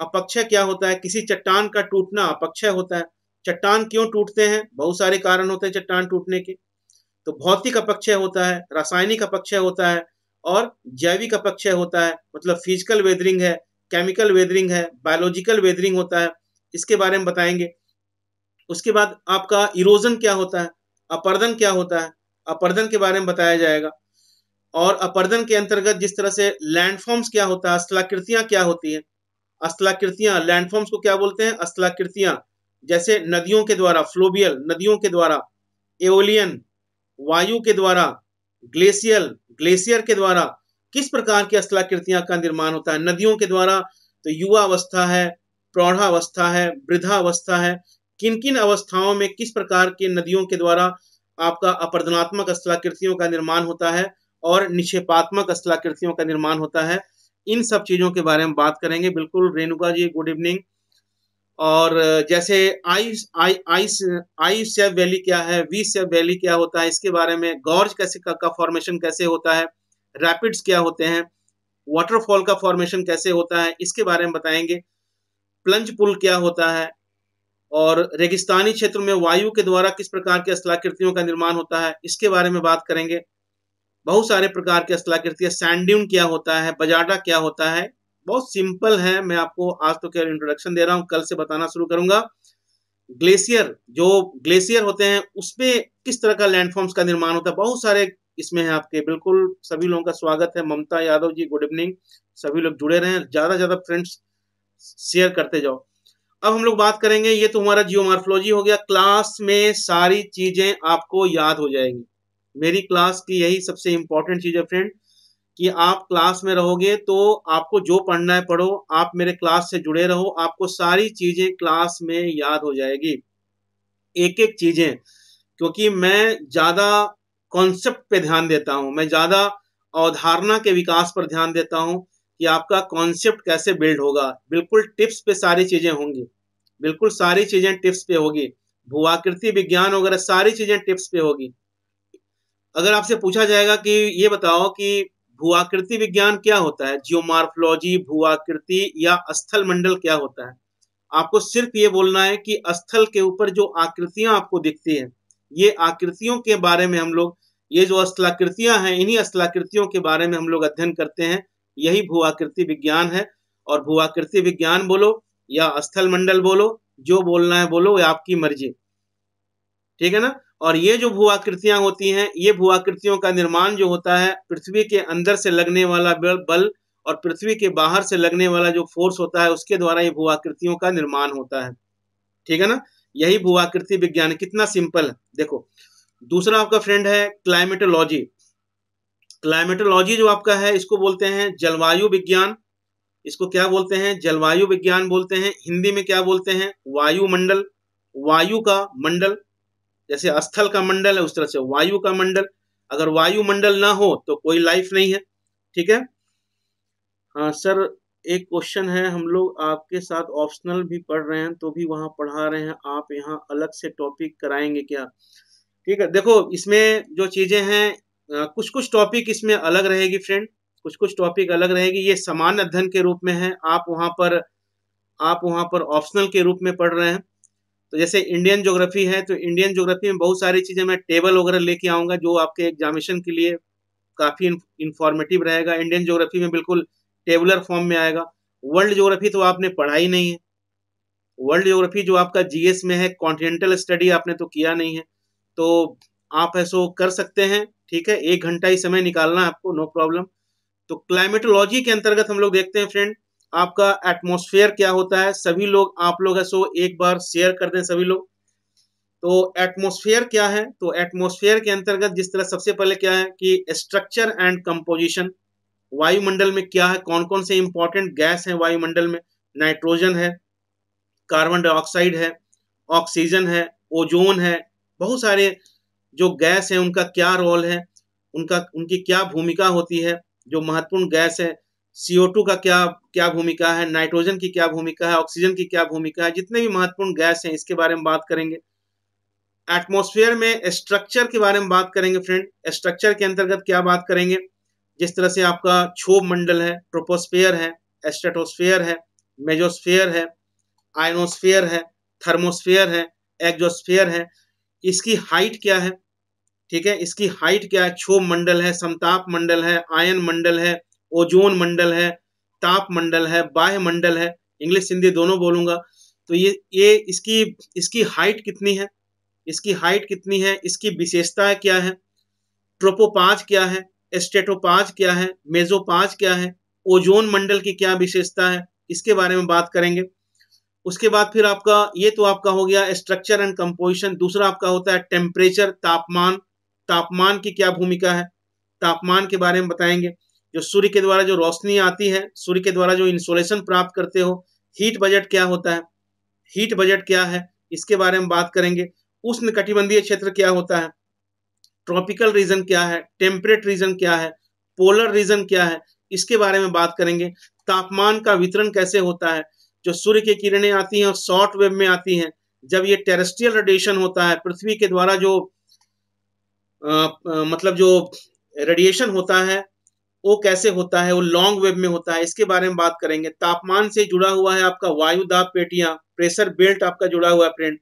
अपक्षय क्या होता है किसी चट्टान का टूटना अपक्षय होता है चट्टान क्यों टूटते हैं बहुत सारे कारण होते हैं चट्टान टूटने के तो भौतिक अपक्षय होता है रासायनिक अपक्षय होता है और जैविक अपक्षय होता है मतलब फिजिकल वेदरिंग है केमिकल वेदरिंग है बायोलॉजिकल वेदरिंग होता है इसके बारे में बताएंगे उसके बाद आपका इरोजन क्या होता है अपर्दन क्या होता है अपर्दन के बारे में बताया जाएगा और अपर्दन के अंतर्गत जिस तरह से लैंडफॉर्म्स क्या होता है असलाकृतियां क्या होती है असलाकृतियां लैंडफॉर्म्स को क्या बोलते हैं असलाकृतियां जैसे नदियों के द्वारा फ्लोबियल नदियों के द्वारा एओलियन वायु के द्वारा ग्लेशियल ग्लेशियर के द्वारा किस प्रकार की असलाकृतियां का निर्माण होता है नदियों के द्वारा तो युवा अवस्था है प्रौढ़ावस्था है वृद्धावस्था है किन किन अवस्थाओं में किस प्रकार के नदियों के द्वारा आपका अपर्दनात्मक असलाकृतियों का निर्माण होता है और निक्षेपात्मक स्थलाकृतियों का निर्माण होता है इन सब चीजों के बारे में बात करेंगे बिल्कुल रेणुका जी गुड इवनिंग और जैसे आई आई आई आई सेव वैली क्या है वी सेव वैली क्या होता है इसके बारे में गौर्ज कैसे का, का फॉर्मेशन कैसे होता है रैपिड्स क्या होते हैं वाटरफॉल का फॉर्मेशन कैसे होता है इसके बारे में बताएंगे प्लंज पुल क्या होता है और रेगिस्तानी क्षेत्र में वायु के द्वारा किस प्रकार की स्थलाकृतियों का निर्माण होता है इसके बारे में बात करेंगे बहुत सारे प्रकार की स्थलाकृतियाँ सैंड्यून क्या होता है बजाटा क्या होता है बहुत सिंपल है मैं आपको आज तो क्या इंट्रोडक्शन दे रहा हूँ कल से बताना शुरू करूंगा ग्लेशियर जो ग्लेशियर होते हैं उसमें किस तरह का लैंडफॉर्म्स का निर्माण होता है बहुत सारे इसमें है आपके बिल्कुल सभी लोगों का स्वागत है ममता यादव जी गुड इवनिंग सभी लोग जुड़े रहे ज़्यादा ज़्यादा फ्रेंड्स शेयर करते जाओ अब हम लोग बात करेंगे ये तो हमारा जियोमार्फोलॉजी हो गया क्लास में सारी चीज़ें आपको याद हो जाएंगी मेरी क्लास की यही सबसे इंपॉर्टेंट चीज़ है फ्रेंड कि आप क्लास में रहोगे तो आपको जो पढ़ना है पढ़ो आप मेरे क्लास से जुड़े रहो आपको सारी चीज़ें क्लास में याद हो जाएगी एक एक चीज़ें क्योंकि मैं ज़्यादा कॉन्सेप्ट पे ध्यान देता हूं मैं ज़्यादा अवधारणा के विकास पर ध्यान देता हूँ कि आपका कॉन्सेप्ट कैसे बिल्ड होगा बिल्कुल टिप्स पे सारी चीज़ें होंगी बिल्कुल सारी चीज़ें टिप्स पे होगी भूआकृति विज्ञान वगैरह सारी चीज़ें टिप्स पे होगी अगर आपसे पूछा जाएगा कि ये बताओ कि भूआकृति विज्ञान क्या होता है जियोमार्फोलॉजी भूआकृति या स्थल मंडल क्या होता है आपको सिर्फ ये बोलना है कि स्थल के ऊपर जो आकृतियां आपको दिखती हैं ये आकृतियों के बारे में हम लोग ये जो स्थलाकृतियां हैं इन्हीं स्थलाकृतियों के बारे में हम लोग अध्ययन करते हैं यही भूआकृति विज्ञान है और भूआकृति विज्ञान बोलो या स्थल मंडल बोलो जो बोलना है बोलो आपकी मर्जी ठीक है ना और ये जो भूआकृतियां होती हैं ये भूआकृतियों का निर्माण जो होता है पृथ्वी के अंदर से लगने वाला बल और पृथ्वी के बाहर से लगने वाला जो फोर्स होता है उसके द्वारा ये भूआकृतियों का निर्माण होता है ठीक है ना यही भूआकृति विज्ञान कितना सिंपल है देखो दूसरा आपका फ्रेंड है क्लाइमेटोलॉजी क्लाइमेटोलॉजी जो आपका है इसको बोलते हैं जलवायु विज्ञान इसको क्या बोलते हैं जलवायु विज्ञान बोलते हैं हिंदी में क्या बोलते हैं वायुमंडल वायु का मंडल जैसे स्थल का मंडल है उस तरह से वायु का मंडल अगर वायुमंडल ना हो तो कोई लाइफ नहीं है ठीक है हाँ सर एक क्वेश्चन है हम लोग आपके साथ ऑप्शनल भी पढ़ रहे हैं तो भी वहाँ पढ़ा रहे हैं आप यहाँ अलग से टॉपिक कराएंगे क्या ठीक है देखो इसमें जो चीज़ें हैं कुछ कुछ टॉपिक इसमें अलग रहेगी फ्रेंड कुछ कुछ टॉपिक अलग रहेगी ये समान अध्ययन के रूप में है आप वहाँ पर आप वहाँ पर ऑप्शनल के रूप में पढ़ रहे हैं तो जैसे इंडियन ज्योग्राफी है तो इंडियन ज्योग्राफी में बहुत सारी चीज़ें मैं टेबल वगैरह लेके आऊंगा जो आपके एग्जामिनेशन के लिए काफ़ी इंफॉर्मेटिव रहेगा इंडियन ज्योग्राफी में बिल्कुल टेबुलर फॉर्म में आएगा वर्ल्ड ज्योग्राफी तो आपने पढ़ा ही नहीं है वर्ल्ड ज्योग्राफी जो आपका जीएस में है कॉन्टिनेंटल स्टडी आपने तो किया नहीं है तो आप ऐसा कर सकते हैं ठीक है एक घंटा ही समय निकालना आपको नो प्रॉब्लम तो क्लाइमेटोलॉजी के अंतर्गत हम लोग देखते हैं फ्रेंड आपका एटमोस्फेयर क्या होता है सभी लोग आप लोग है सो एक बार शेयर कर दें सभी लोग तो एटमोस्फेयर क्या है तो एटमोसफेयर के अंतर्गत जिस तरह सबसे पहले क्या है कि स्ट्रक्चर एंड कंपोजिशन वायुमंडल में क्या है कौन कौन से इंपॉर्टेंट गैस हैं वायुमंडल में नाइट्रोजन है कार्बन डाइऑक्साइड है ऑक्सीजन है ओजोन है बहुत सारे जो गैस है उनका क्या रोल है उनका उनकी क्या भूमिका होती है जो महत्वपूर्ण गैस है CO2 का क्या क्या भूमिका है नाइट्रोजन की क्या भूमिका है ऑक्सीजन की क्या भूमिका है जितने भी महत्वपूर्ण गैस हैं इसके बारे में बात करेंगे एटमोस्फेयर में स्ट्रक्चर के बारे में बात करेंगे फ्रेंड स्ट्रक्चर के अंतर्गत क्या बात करेंगे जिस तरह से आपका क्षोभ मंडल है ट्रोपोस्फेयर है एस्ट्रेटोस्फेयर है मेजोस्फेयर है आयनोस्फेयर है थर्मोस्फेयर है एग्जोस्फेयर है इसकी हाइट क्या है ठीक है इसकी हाइट क्या है क्षोभ मंडल है समताप मंडल है आयन मंडल है ओजोन मंडल है ताप मंडल है बाह्य मंडल है इंग्लिश हिंदी दोनों बोलूंगा तो ये ये इसकी इसकी हाइट कितनी है इसकी हाइट कितनी है इसकी विशेषता क्या है ट्रोपोपाज क्या है एस्टेटोपाज क्या है मेजोपाज क्या है ओजोन मंडल की क्या विशेषता है इसके बारे में बात करेंगे उसके बाद फिर आपका ये तो आपका हो गया स्ट्रक्चर एंड कंपोजिशन दूसरा आपका होता है टेम्परेचर तापमान तापमान की क्या भूमिका है तापमान के बारे में बताएंगे जो सूर्य के द्वारा जो रोशनी आती है सूर्य के द्वारा जो इंसुलेशन प्राप्त करते हो हीट बजट क्या होता है हीट बजट क्या है इसके बारे में बात करेंगे उष्ण कटिबंधीय क्षेत्र क्या होता है ट्रॉपिकल रीजन क्या है टेम्परेट रीजन क्या है पोलर रीजन क्या है इसके बारे में बात करेंगे तापमान का वितरण कैसे होता है जो सूर्य की किरणें आती हैं और शॉर्ट वेव में आती हैं जब ये टेरेस्ट्रियल रेडिएशन होता है पृथ्वी के द्वारा जो आ, आ, मतलब जो रेडिएशन होता है वो कैसे होता है वो लॉन्ग वेब में होता है इसके बारे में बात करेंगे तापमान से जुड़ा हुआ है आपका वायु दाब पेटियां प्रेशर बेल्ट आपका जुड़ा हुआ है फ्रेंड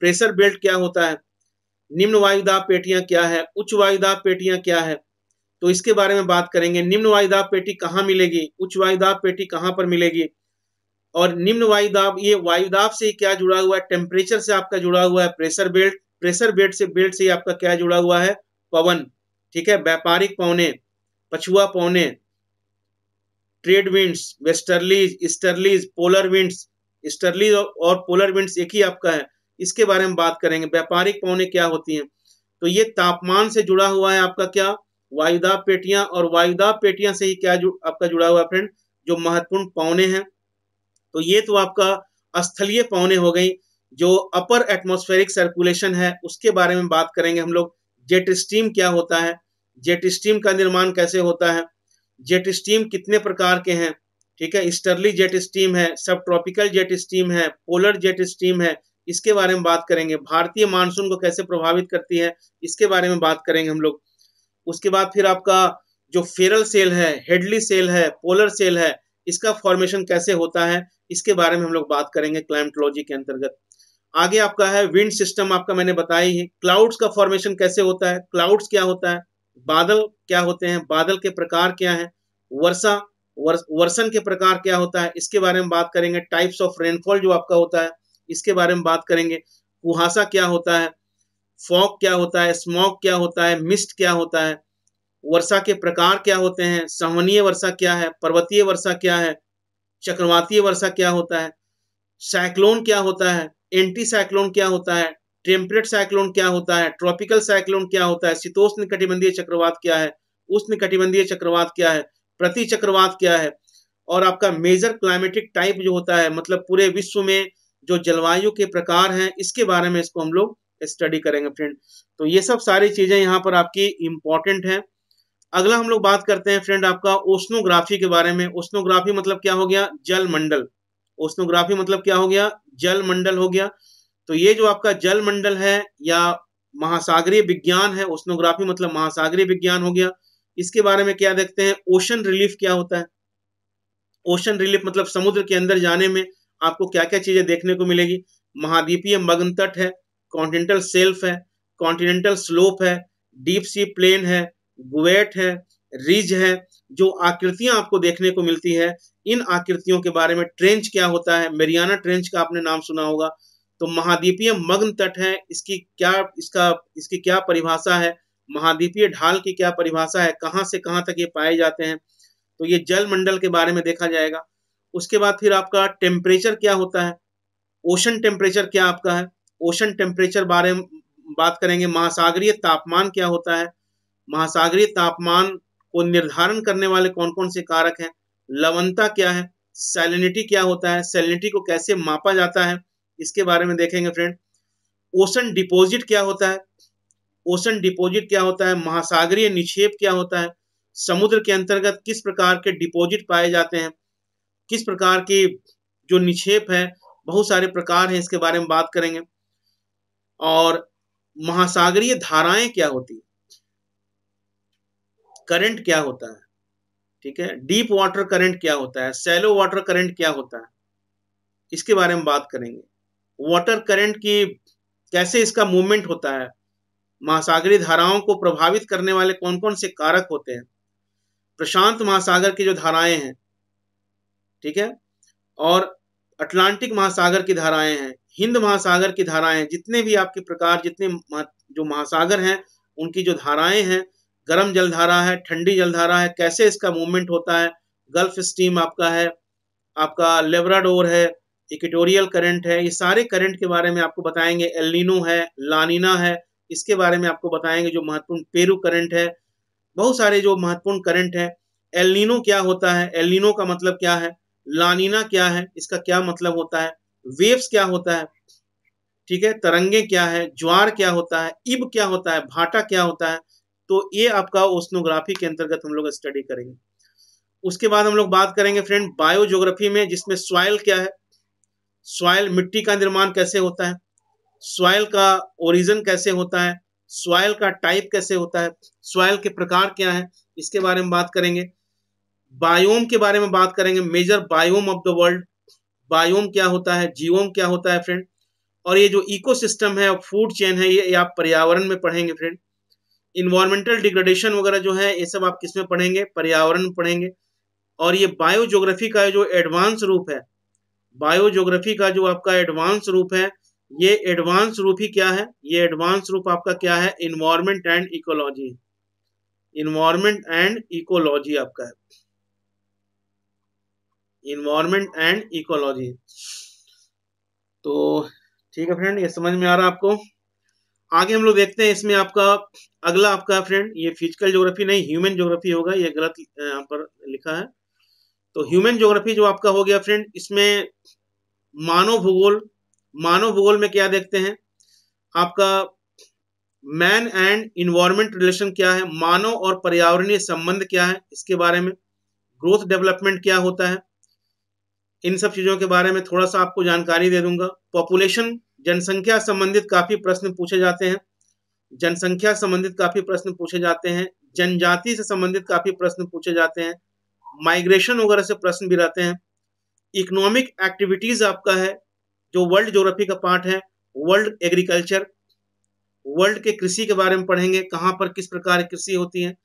प्रेशर बेल्ट क्या होता है निम्न वायुदाब पेटियां क्या है उच्च वायुदाब पेटियां क्या है तो इसके बारे में बात करेंगे निम्न वायुदाब पेटी कहाँ मिलेगी उच्च वायुदाब पेटी कहाँ पर मिलेगी और निम्न वायुदाब ये वायुदाब से क्या जुड़ा हुआ है टेम्परेचर से आपका जुड़ा हुआ है प्रेशर बेल्ट प्रेशर बेल्ट से बेल्ट से आपका क्या जुड़ा हुआ है पवन ठीक है व्यापारिक पवने पछुआ पौने ट्रेड विंड्स वेस्टर्लीज स्टर्लीज पोलर विंड्स स्टर्लीज और पोलर विंड्स एक ही आपका है इसके बारे में बात करेंगे व्यापारिक पौने क्या होती हैं तो ये तापमान से जुड़ा हुआ है आपका क्या वायुदाब पेटियां और वायुदाब पेटियां से ही क्या जु, आपका जुड़ा हुआ फ्रेंड जो महत्वपूर्ण पौने हैं तो ये तो आपका स्थलीय पौने हो गई जो अपर एटमोस्फेरिक सर्कुलेशन है उसके बारे में बात करेंगे हम लोग जेट स्टीम क्या होता है जेट स्टीम का निर्माण कैसे होता है जेट स्टीम कितने प्रकार के हैं ठीक है स्टर्ली जेट स्टीम है सब ट्रॉपिकल जेट स्टीम है पोलर जेट स्टीम है इसके बारे में बात करेंगे भारतीय मानसून को कैसे प्रभावित करती है इसके बारे में बात करेंगे हम लोग उसके बाद फिर आपका जो फेरल सेल है हेडली सेल है पोलर सेल है इसका फॉर्मेशन कैसे होता है इसके बारे में हम लोग बात करेंगे क्लाइमेटोलॉजी के अंतर्गत आगे आपका है विंड सिस्टम आपका मैंने बताया ही क्लाउड्स का फॉर्मेशन कैसे होता है क्लाउड्स क्या होता है बादल क्या होते हैं बादल के प्रकार क्या है वर्षा वर्षन के प्रकार क्या होता है इसके बारे में बात करेंगे टाइप्स ऑफ रेनफॉल जो आपका होता है इसके बारे में बात करेंगे कुहासा क्या होता है फॉग क्या होता है स्मॉक क्या होता है मिस्ट क्या होता है वर्षा के प्रकार क्या होते हैं सहवनीय वर्षा क्या है पर्वतीय वर्षा क्या है चक्रवातीय वर्षा क्या होता है साइक्लोन क्या होता है एंटी साइक्लोन क्या होता है टेम्परेट साइक्लोन क्या होता है ट्रॉपिकल साइक्लोन क्या होता है शीतोष्ण कटिबंधीय चक्रवात क्या है उष्ण कटिबंधीय चक्रवात क्या है प्रति चक्रवात क्या है और आपका मेजर क्लाइमेटिक टाइप जो होता है मतलब पूरे विश्व में जो जलवायु के प्रकार हैं इसके बारे में इसको हम लोग स्टडी करेंगे फ्रेंड तो ये सब सारी चीज़ें यहाँ पर आपकी इम्पॉर्टेंट है अगला हम लोग बात करते हैं फ्रेंड आपका ओस्नोग्राफी के बारे में ओस्नोग्राफी मतलब क्या हो गया जल मंडल ओस्नोग्राफी मतलब क्या हो गया जल मंडल हो गया तो ये जो आपका जल मंडल है या महासागरीय विज्ञान है ओस्नोग्राफी मतलब महासागरीय विज्ञान हो गया इसके बारे में क्या देखते हैं ओशन रिलीफ क्या होता है ओशन रिलीफ मतलब समुद्र के अंदर जाने में आपको क्या क्या चीजें देखने को मिलेगी महाद्वीपीय मगन तट है कॉन्टिनेंटल सेल्फ है कॉन्टिनेंटल स्लोप है डीप सी प्लेन है गुवेट है रिज है जो आकृतियां आपको देखने को मिलती है इन आकृतियों के बारे में ट्रेंच क्या होता है मेरियाना ट्रेंच का आपने नाम सुना होगा तो महाद्वीपीय मग्न तट है इसकी क्या इसका इसकी क्या परिभाषा है महाद्वीपीय ढाल की क्या परिभाषा है कहाँ से कहाँ तक ये पाए जाते हैं तो ये जल मंडल के बारे में देखा जाएगा उसके बाद फिर आपका टेम्परेचर क्या होता है ओशन टेम्परेचर क्या आपका है ओशन टेम्परेचर बारे में बात करेंगे महासागरीय तापमान क्या होता है महासागरीय तापमान को निर्धारण करने वाले कौन कौन से कारक हैं लवणता क्या है सैलिनिटी क्या होता है सैलिनिटी को कैसे मापा जाता है इसके बारे में देखेंगे फ्रेंड ओशन डिपॉजिट क्या होता है ओशन डिपॉजिट क्या होता है महासागरीय निक्षेप क्या होता है समुद्र के अंतर्गत किस प्रकार के डिपॉजिट पाए जाते हैं किस प्रकार के जो निक्षेप है बहुत सारे प्रकार हैं इसके बारे में बात करेंगे और महासागरीय धाराएं क्या होती है करंट क्या होता है ठीक है डीप वाटर करंट क्या होता है सैलो वाटर करंट क्या होता है इसके बारे में बात करेंगे वाटर करंट की कैसे इसका मूवमेंट होता है महासागरीय धाराओं को प्रभावित करने वाले कौन कौन से कारक होते हैं प्रशांत महासागर की जो धाराएं हैं ठीक है और अटलांटिक महासागर की धाराएं हैं हिंद महासागर की धाराएं जितने भी आपके प्रकार जितने जो महासागर हैं उनकी जो धाराएं हैं गर्म जलधारा है ठंडी जलधारा है कैसे इसका मूवमेंट होता है गल्फ स्टीम आपका है आपका लेबराडोर है इक्वेटोरियल करंट है ये सारे करंट के बारे में आपको बताएंगे एलिनो है लानिना है इसके बारे में आपको बताएंगे जो महत्वपूर्ण पेरू करंट है बहुत सारे जो महत्वपूर्ण करंट है एलिनो क्या होता है एलिनो का मतलब क्या है लानिना क्या है इसका क्या मतलब होता है वेव्स क्या होता है ठीक है तरंगे क्या है ज्वार क्या होता है इब क्या होता है भाटा क्या होता है तो ये आपका ओस्नोग्राफी के अंतर्गत हम लोग स्टडी करेंगे उसके बाद हम लोग बात करेंगे फ्रेंड बायोजोग्राफी में जिसमें सॉइल क्या है सॉयल मिट्टी का निर्माण कैसे होता है सॉयल का ओरिजिन कैसे होता है सॉयल का टाइप कैसे होता है सॉयल के प्रकार क्या है इसके बारे में बात करेंगे बायोम के बारे में बात करेंगे major biome of the world biome क्या होता है जीवोम क्या होता है फ्रेंड और ये जो इकोसिस्टम है फूड चेन है ये आप पर्यावरण में पढ़ेंगे फ्रेंड इन्वायरमेंटल डिग्रेडेशन वगैरह जो है ये सब आप किसमें पढ़ेंगे पर्यावरण में पढ़ेंगे और ये बायोजोग्राफी का जो एडवांस रूप है बायोजोग्राफी का जो आपका एडवांस रूप है ये एडवांस रूप ही क्या है ये एडवांस रूप आपका क्या है environment and ecology environment and ecology आपका है इन्वायरमेंट एंड इकोलॉजी तो ठीक है फ्रेंड ये समझ में आ रहा है आपको आगे हम लोग देखते हैं इसमें आपका अगला आपका फ्रेंड ये फिजिकल ज्योग्राफी नहीं ह्यूमन ज्योग्राफी होगा ये गलत यहाँ पर लिखा है तो ह्यूमन ज्योग्राफी जो आपका हो गया फ्रेंड इसमें मानव भूगोल मानव भूगोल में क्या देखते हैं आपका मैन एंड इन्वायरमेंट रिलेशन क्या है मानव और पर्यावरणीय संबंध क्या है इसके बारे में ग्रोथ डेवलपमेंट क्या होता है इन सब चीज़ों के बारे में थोड़ा सा आपको जानकारी दे दूंगा पॉपुलेशन जनसंख्या संबंधित काफ़ी प्रश्न पूछे जाते हैं जनसंख्या संबंधित काफ़ी प्रश्न पूछे जाते हैं जनजाति से संबंधित काफ़ी प्रश्न पूछे जाते हैं माइग्रेशन वगैरह से प्रश्न भी रहते हैं इकोनॉमिक एक्टिविटीज आपका है जो वर्ल्ड ज्योग्राफी का पार्ट है वर्ल्ड एग्रीकल्चर वर्ल्ड के कृषि के बारे में पढ़ेंगे कहाँ पर किस प्रकार की कृषि होती है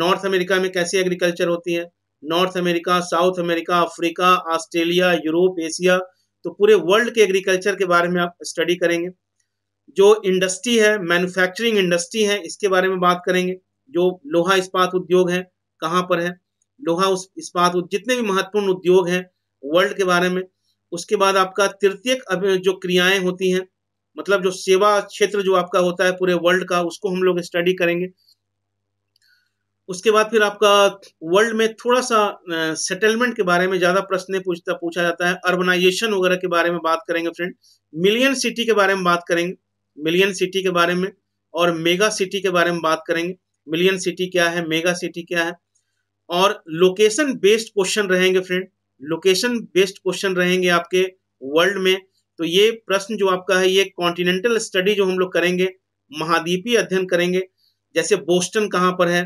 नॉर्थ अमेरिका में कैसी एग्रीकल्चर होती है North America South America Africa Australia Europe Asia तो पूरे वर्ल्ड के एग्रीकल्चर के बारे में आप स्टडी करेंगे जो इंडस्ट्री है मैन्युफैक्चरिंग इंडस्ट्री है इसके बारे में बात करेंगे जो लोहा इस्पात उद्योग है कहाँ पर है लोहा इस्पात जितने भी महत्वपूर्ण उद्योग हैं वर्ल्ड के बारे में उसके बाद आपका तृतीय जो क्रियाएं होती हैं मतलब जो सेवा क्षेत्र जो आपका होता है पूरे वर्ल्ड का उसको हम लोग स्टडी करेंगे उसके बाद फिर आपका वर्ल्ड में थोड़ा सा सेटलमेंट के बारे में ज़्यादा प्रश्न पूछता पूछा जाता है अर्बनाइजेशन वगैरह के बारे में बात करेंगे फ्रेंड मिलियन सिटी के बारे में बात करेंगे मिलियन सिटी के बारे में और मेगा सिटी के बारे में बात करेंगे मिलियन सिटी क्या है मेगा सिटी क्या है और लोकेशन बेस्ड क्वेश्चन रहेंगे फ्रेंड लोकेशन बेस्ड क्वेश्चन रहेंगे आपके वर्ल्ड में तो ये प्रश्न जो आपका है ये कॉन्टिनेंटल स्टडी जो हम लोग करेंगे महाद्वीपीय अध्ययन करेंगे जैसे बोस्टन कहाँ पर है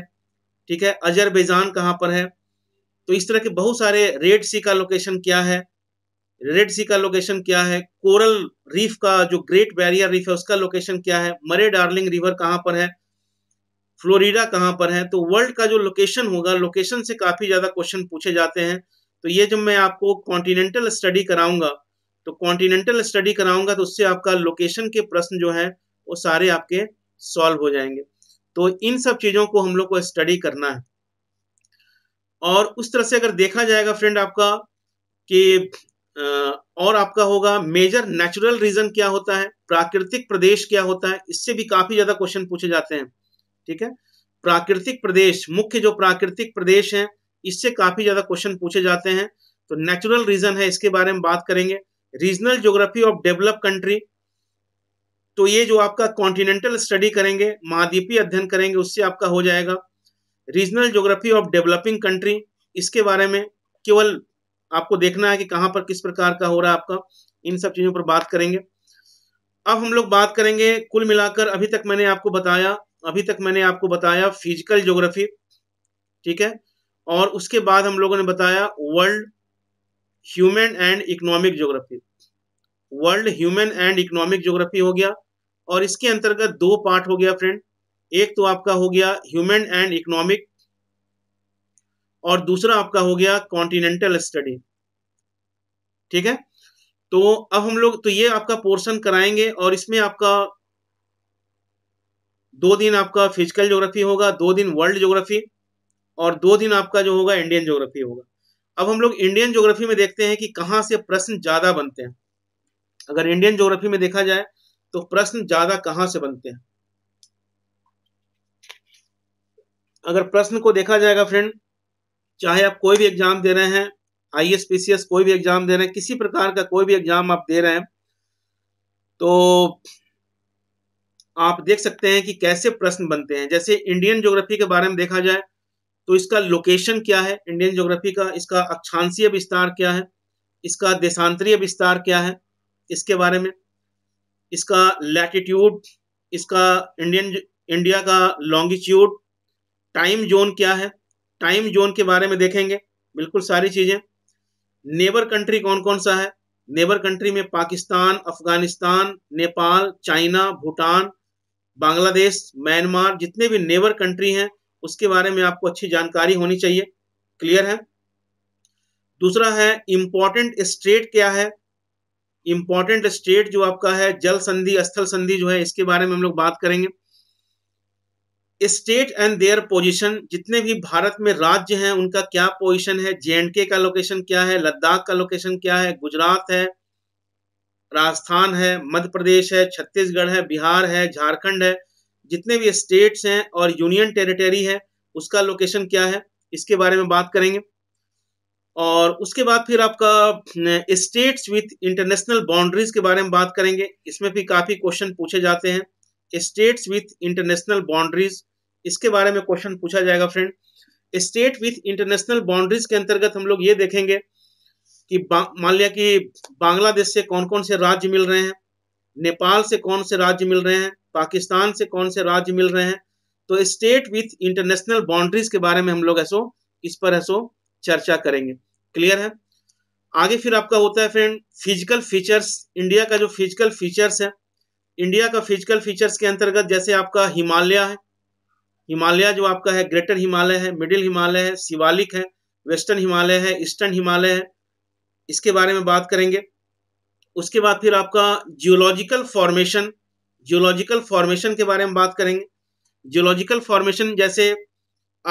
ठीक है अजरबैजान कहाँ पर है तो इस तरह के बहुत सारे रेड सी का लोकेशन क्या है रेड सी का लोकेशन क्या है कोरल रीफ का जो ग्रेट बैरियर रीफ है उसका लोकेशन क्या है मरे डार्लिंग रिवर कहाँ पर है फ्लोरिडा कहाँ पर है तो वर्ल्ड का जो लोकेशन होगा लोकेशन से काफी ज्यादा क्वेश्चन पूछे जाते हैं तो ये जब मैं आपको कॉन्टिनेंटल स्टडी कराऊंगा तो कॉन्टिनेंटल स्टडी कराऊंगा तो उससे आपका लोकेशन के प्रश्न जो है वो सारे आपके सॉल्व हो जाएंगे तो इन सब चीज़ों को हम लोग को स्टडी करना है और उस तरह से अगर देखा जाएगा फ्रेंड आपका कि और आपका होगा मेजर नेचुरल रीजन क्या होता है प्राकृतिक प्रदेश क्या होता है इससे भी काफी ज्यादा क्वेश्चन पूछे जाते हैं ठीक है प्राकृतिक प्रदेश मुख्य जो प्राकृतिक प्रदेश हैं इससे काफी ज्यादा क्वेश्चन पूछे जाते हैं तो नेचुरल रीजन है इसके बारे में बात करेंगे regional geography of develop country तो ये जो आपका कॉन्टिनेंटल स्टडी करेंगे महाद्वीपीय अध्ययन करेंगे उससे आपका हो जाएगा regional geography of developing country इसके बारे में केवल आपको देखना है कि कहां पर किस प्रकार का हो रहा है आपका इन सब चीज़ों पर बात करेंगे अब हम लोग बात करेंगे कुल मिलाकर अभी तक मैंने आपको बताया अभी तक मैंने आपको बताया फिजिकल ज्योग्राफी ठीक है और उसके बाद हम लोगों ने बताया world human and economic geography world human and economic geography हो गया और इसके अंतर्गत दो पार्ट हो गया फ्रेंड एक तो आपका हो गया ह्यूमन एंड इकोनॉमिक और दूसरा आपका हो गया कॉन्टिनेंटल स्टडी ठीक है तो अब हम लोग तो ये आपका पोर्शन कराएंगे और इसमें आपका दो दिन आपका फिजिकल ज्योग्राफी होगा दो दिन वर्ल्ड ज्योग्राफी और दो दिन आपका जो होगा इंडियन ज्योग्राफी होगा अब हम लोग इंडियन ज्योग्राफी में देखते हैं कि कहाँ से प्रश्न ज्यादा बनते हैं अगर इंडियन ज्योग्राफी में देखा जाए तो प्रश्न ज्यादा कहाँ से बनते हैं अगर प्रश्न को देखा जाएगा फ्रेंड चाहे आप कोई भी एग्जाम दे रहे हैं I S P C S कोई भी एग्जाम दे रहे हैं किसी प्रकार का कोई भी एग्जाम आप दे रहे हैं तो आप देख सकते हैं कि कैसे प्रश्न बनते हैं जैसे इंडियन ज्योग्राफी के बारे में देखा जाए तो इसका लोकेशन क्या है इंडियन ज्योग्राफी का इसका अक्षांशीय विस्तार क्या है इसका देशांतरीय विस्तार क्या है इसके बारे में इसका लैटिट्यूड इसका इंडियन इंडिया का लॉन्गिट्यूड टाइम जोन क्या है टाइम जोन के बारे में देखेंगे बिल्कुल सारी चीज़ें नेबर कंट्री कौन कौन सा है नेबर कंट्री में पाकिस्तान अफगानिस्तान नेपाल चाइना भूटान बांग्लादेश म्यांमार जितने भी नेबर कंट्री हैं उसके बारे में आपको अच्छी जानकारी होनी चाहिए क्लियर है दूसरा है इंपॉर्टेंट स्टेट क्या है इंपॉर्टेंट स्टेट जो आपका है जल संधि स्थल संधि जो है इसके बारे में हम लोग बात करेंगे स्टेट एंड देयर पोजीशन जितने भी भारत में राज्य हैं उनका क्या पोजीशन है जे का लोकेशन क्या है लद्दाख का लोकेशन क्या है गुजरात है राजस्थान है मध्य प्रदेश है छत्तीसगढ़ है बिहार है झारखंड है जितने भी स्टेट्स हैं और यूनियन टेरिटरी है उसका लोकेशन क्या है इसके बारे में बात करेंगे और उसके बाद फिर आपका स्टेट्स विथ इंटरनेशनल बाउंड्रीज के बारे में बात करेंगे इसमें भी काफ़ी क्वेश्चन पूछे जाते हैं स्टेट्स विथ इंटरनेशनल बाउंड्रीज इसके बारे में क्वेश्चन पूछा जाएगा friend state with international boundaries के अंतर्गत हम लोग ये देखेंगे कि मान लिया कि बांग्लादेश से कौन कौन से राज्य मिल रहे हैं नेपाल से कौन से राज्य मिल रहे हैं पाकिस्तान से कौन से राज्य मिल रहे हैं तो स्टेट विथ इंटरनेशनल बाउंड्रीज के बारे में हम लोग ऐसो इस पर ऐसो चर्चा करेंगे क्लियर है आगे फिर आपका होता है फ्रेंड फिजिकल फीचर्स इंडिया का जो फिजिकल फीचर्स है इंडिया का फिजिकल फीचर्स के अंतर्गत जैसे आपका हिमालय है हिमालय जो आपका है ग्रेटर हिमालय है मिडिल हिमालय है शिवालिक है वेस्टर्न हिमालय है ईस्टर्न हिमालय है इसके बारे में बात करेंगे उसके बाद फिर आपका जियोलॉजिकल फॉर्मेशन जियोलॉजिकल फॉर्मेशन के बारे में बात करेंगे जियोलॉजिकल फॉर्मेशन जैसे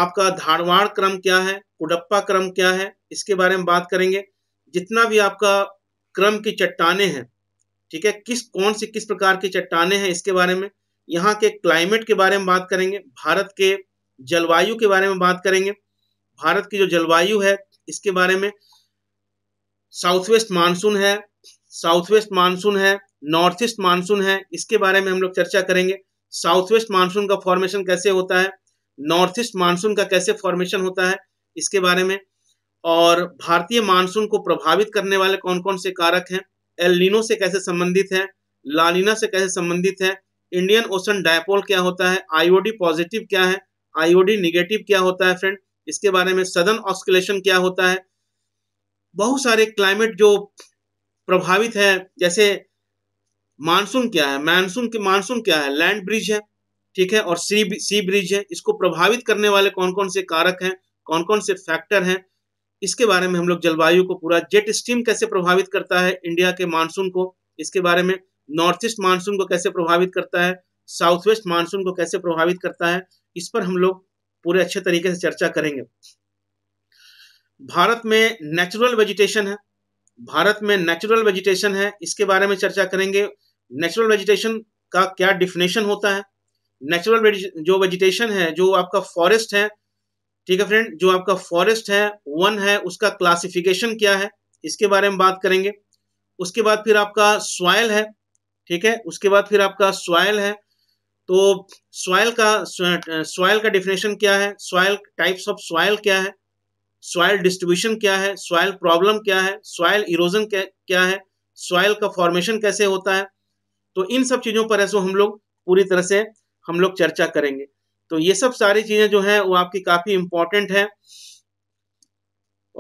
आपका धारवाड़ क्रम क्या है कुडप्पा क्रम क्या है इसके बारे में बात करेंगे जितना भी आपका क्रम की चट्टाने हैं ठीक है किस कौन सी किस प्रकार की चट्टाने हैं इसके बारे में यहाँ के क्लाइमेट के बारे में बात करेंगे भारत के जलवायु के बारे में बात करेंगे भारत की जो जलवायु है इसके बारे में साउथ वेस्ट मानसून है साउथ वेस्ट मानसून है नॉर्थ ईस्ट मानसून है इसके बारे में हम लोग चर्चा करेंगे साउथ वेस्ट मानसून का फॉर्मेशन कैसे होता है नॉर्थ ईस्ट मानसून का कैसे फॉर्मेशन होता है इसके बारे में और भारतीय मानसून को प्रभावित करने वाले कौन कौन से कारक हैं एलिनो से कैसे संबंधित है लालिना से कैसे संबंधित है इंडियन ओशन डायपोल क्या होता है आईओडी पॉजिटिव क्या है आईओडी निगेटिव क्या होता है फ्रेंड इसके बारे में सदन ऑस्कुलेशन क्या होता है बहुत सारे क्लाइमेट जो प्रभावित है जैसे मानसून क्या है मानसून के मानसून क्या है लैंड ब्रिज है ठीक है और सी सी ब्रिज है इसको प्रभावित करने वाले कौन कौन से कारक हैं कौन कौन से फैक्टर हैं इसके बारे में हम लोग जलवायु को पूरा जेट स्ट्रीम कैसे प्रभावित करता है इंडिया के मानसून को इसके बारे में नॉर्थ ईस्ट मानसून को कैसे प्रभावित करता है साउथ वेस्ट मानसून को कैसे प्रभावित करता है इस पर हम लोग पूरे अच्छे तरीके से चर्चा करेंगे भारत में नेचुरल वेजिटेशन है भारत में नेचुरल वेजिटेशन है इसके बारे में चर्चा करेंगे नेचुरल वेजिटेशन का क्या डिफिनेशन होता है नेचुरल जो वेजिटेशन है जो आपका फॉरेस्ट है ठीक है फ्रेंड जो आपका फॉरेस्ट है वन है उसका क्लासिफिकेशन क्या है इसके बारे में बात करेंगे उसके बाद फिर आपका सॉयल है ठीक है उसके बाद फिर आपका सॉयल है तो सॉयल का सॉयल का डिफिनेशन क्या है सॉयल टाइप्स ऑफ सॉयल क्या है सॉयल डिस्ट्रीब्यूशन क्या है सॉयल प्रॉब्लम क्या है सॉयल इरोजन क्या है सॉयल का फॉर्मेशन कैसे होता है तो इन सब चीज़ों पर ऐसा हम लोग पूरी तरह से हम लोग चर्चा करेंगे तो ये सब सारी चीज़ें जो है वो आपकी काफ़ी इंपॉर्टेंट है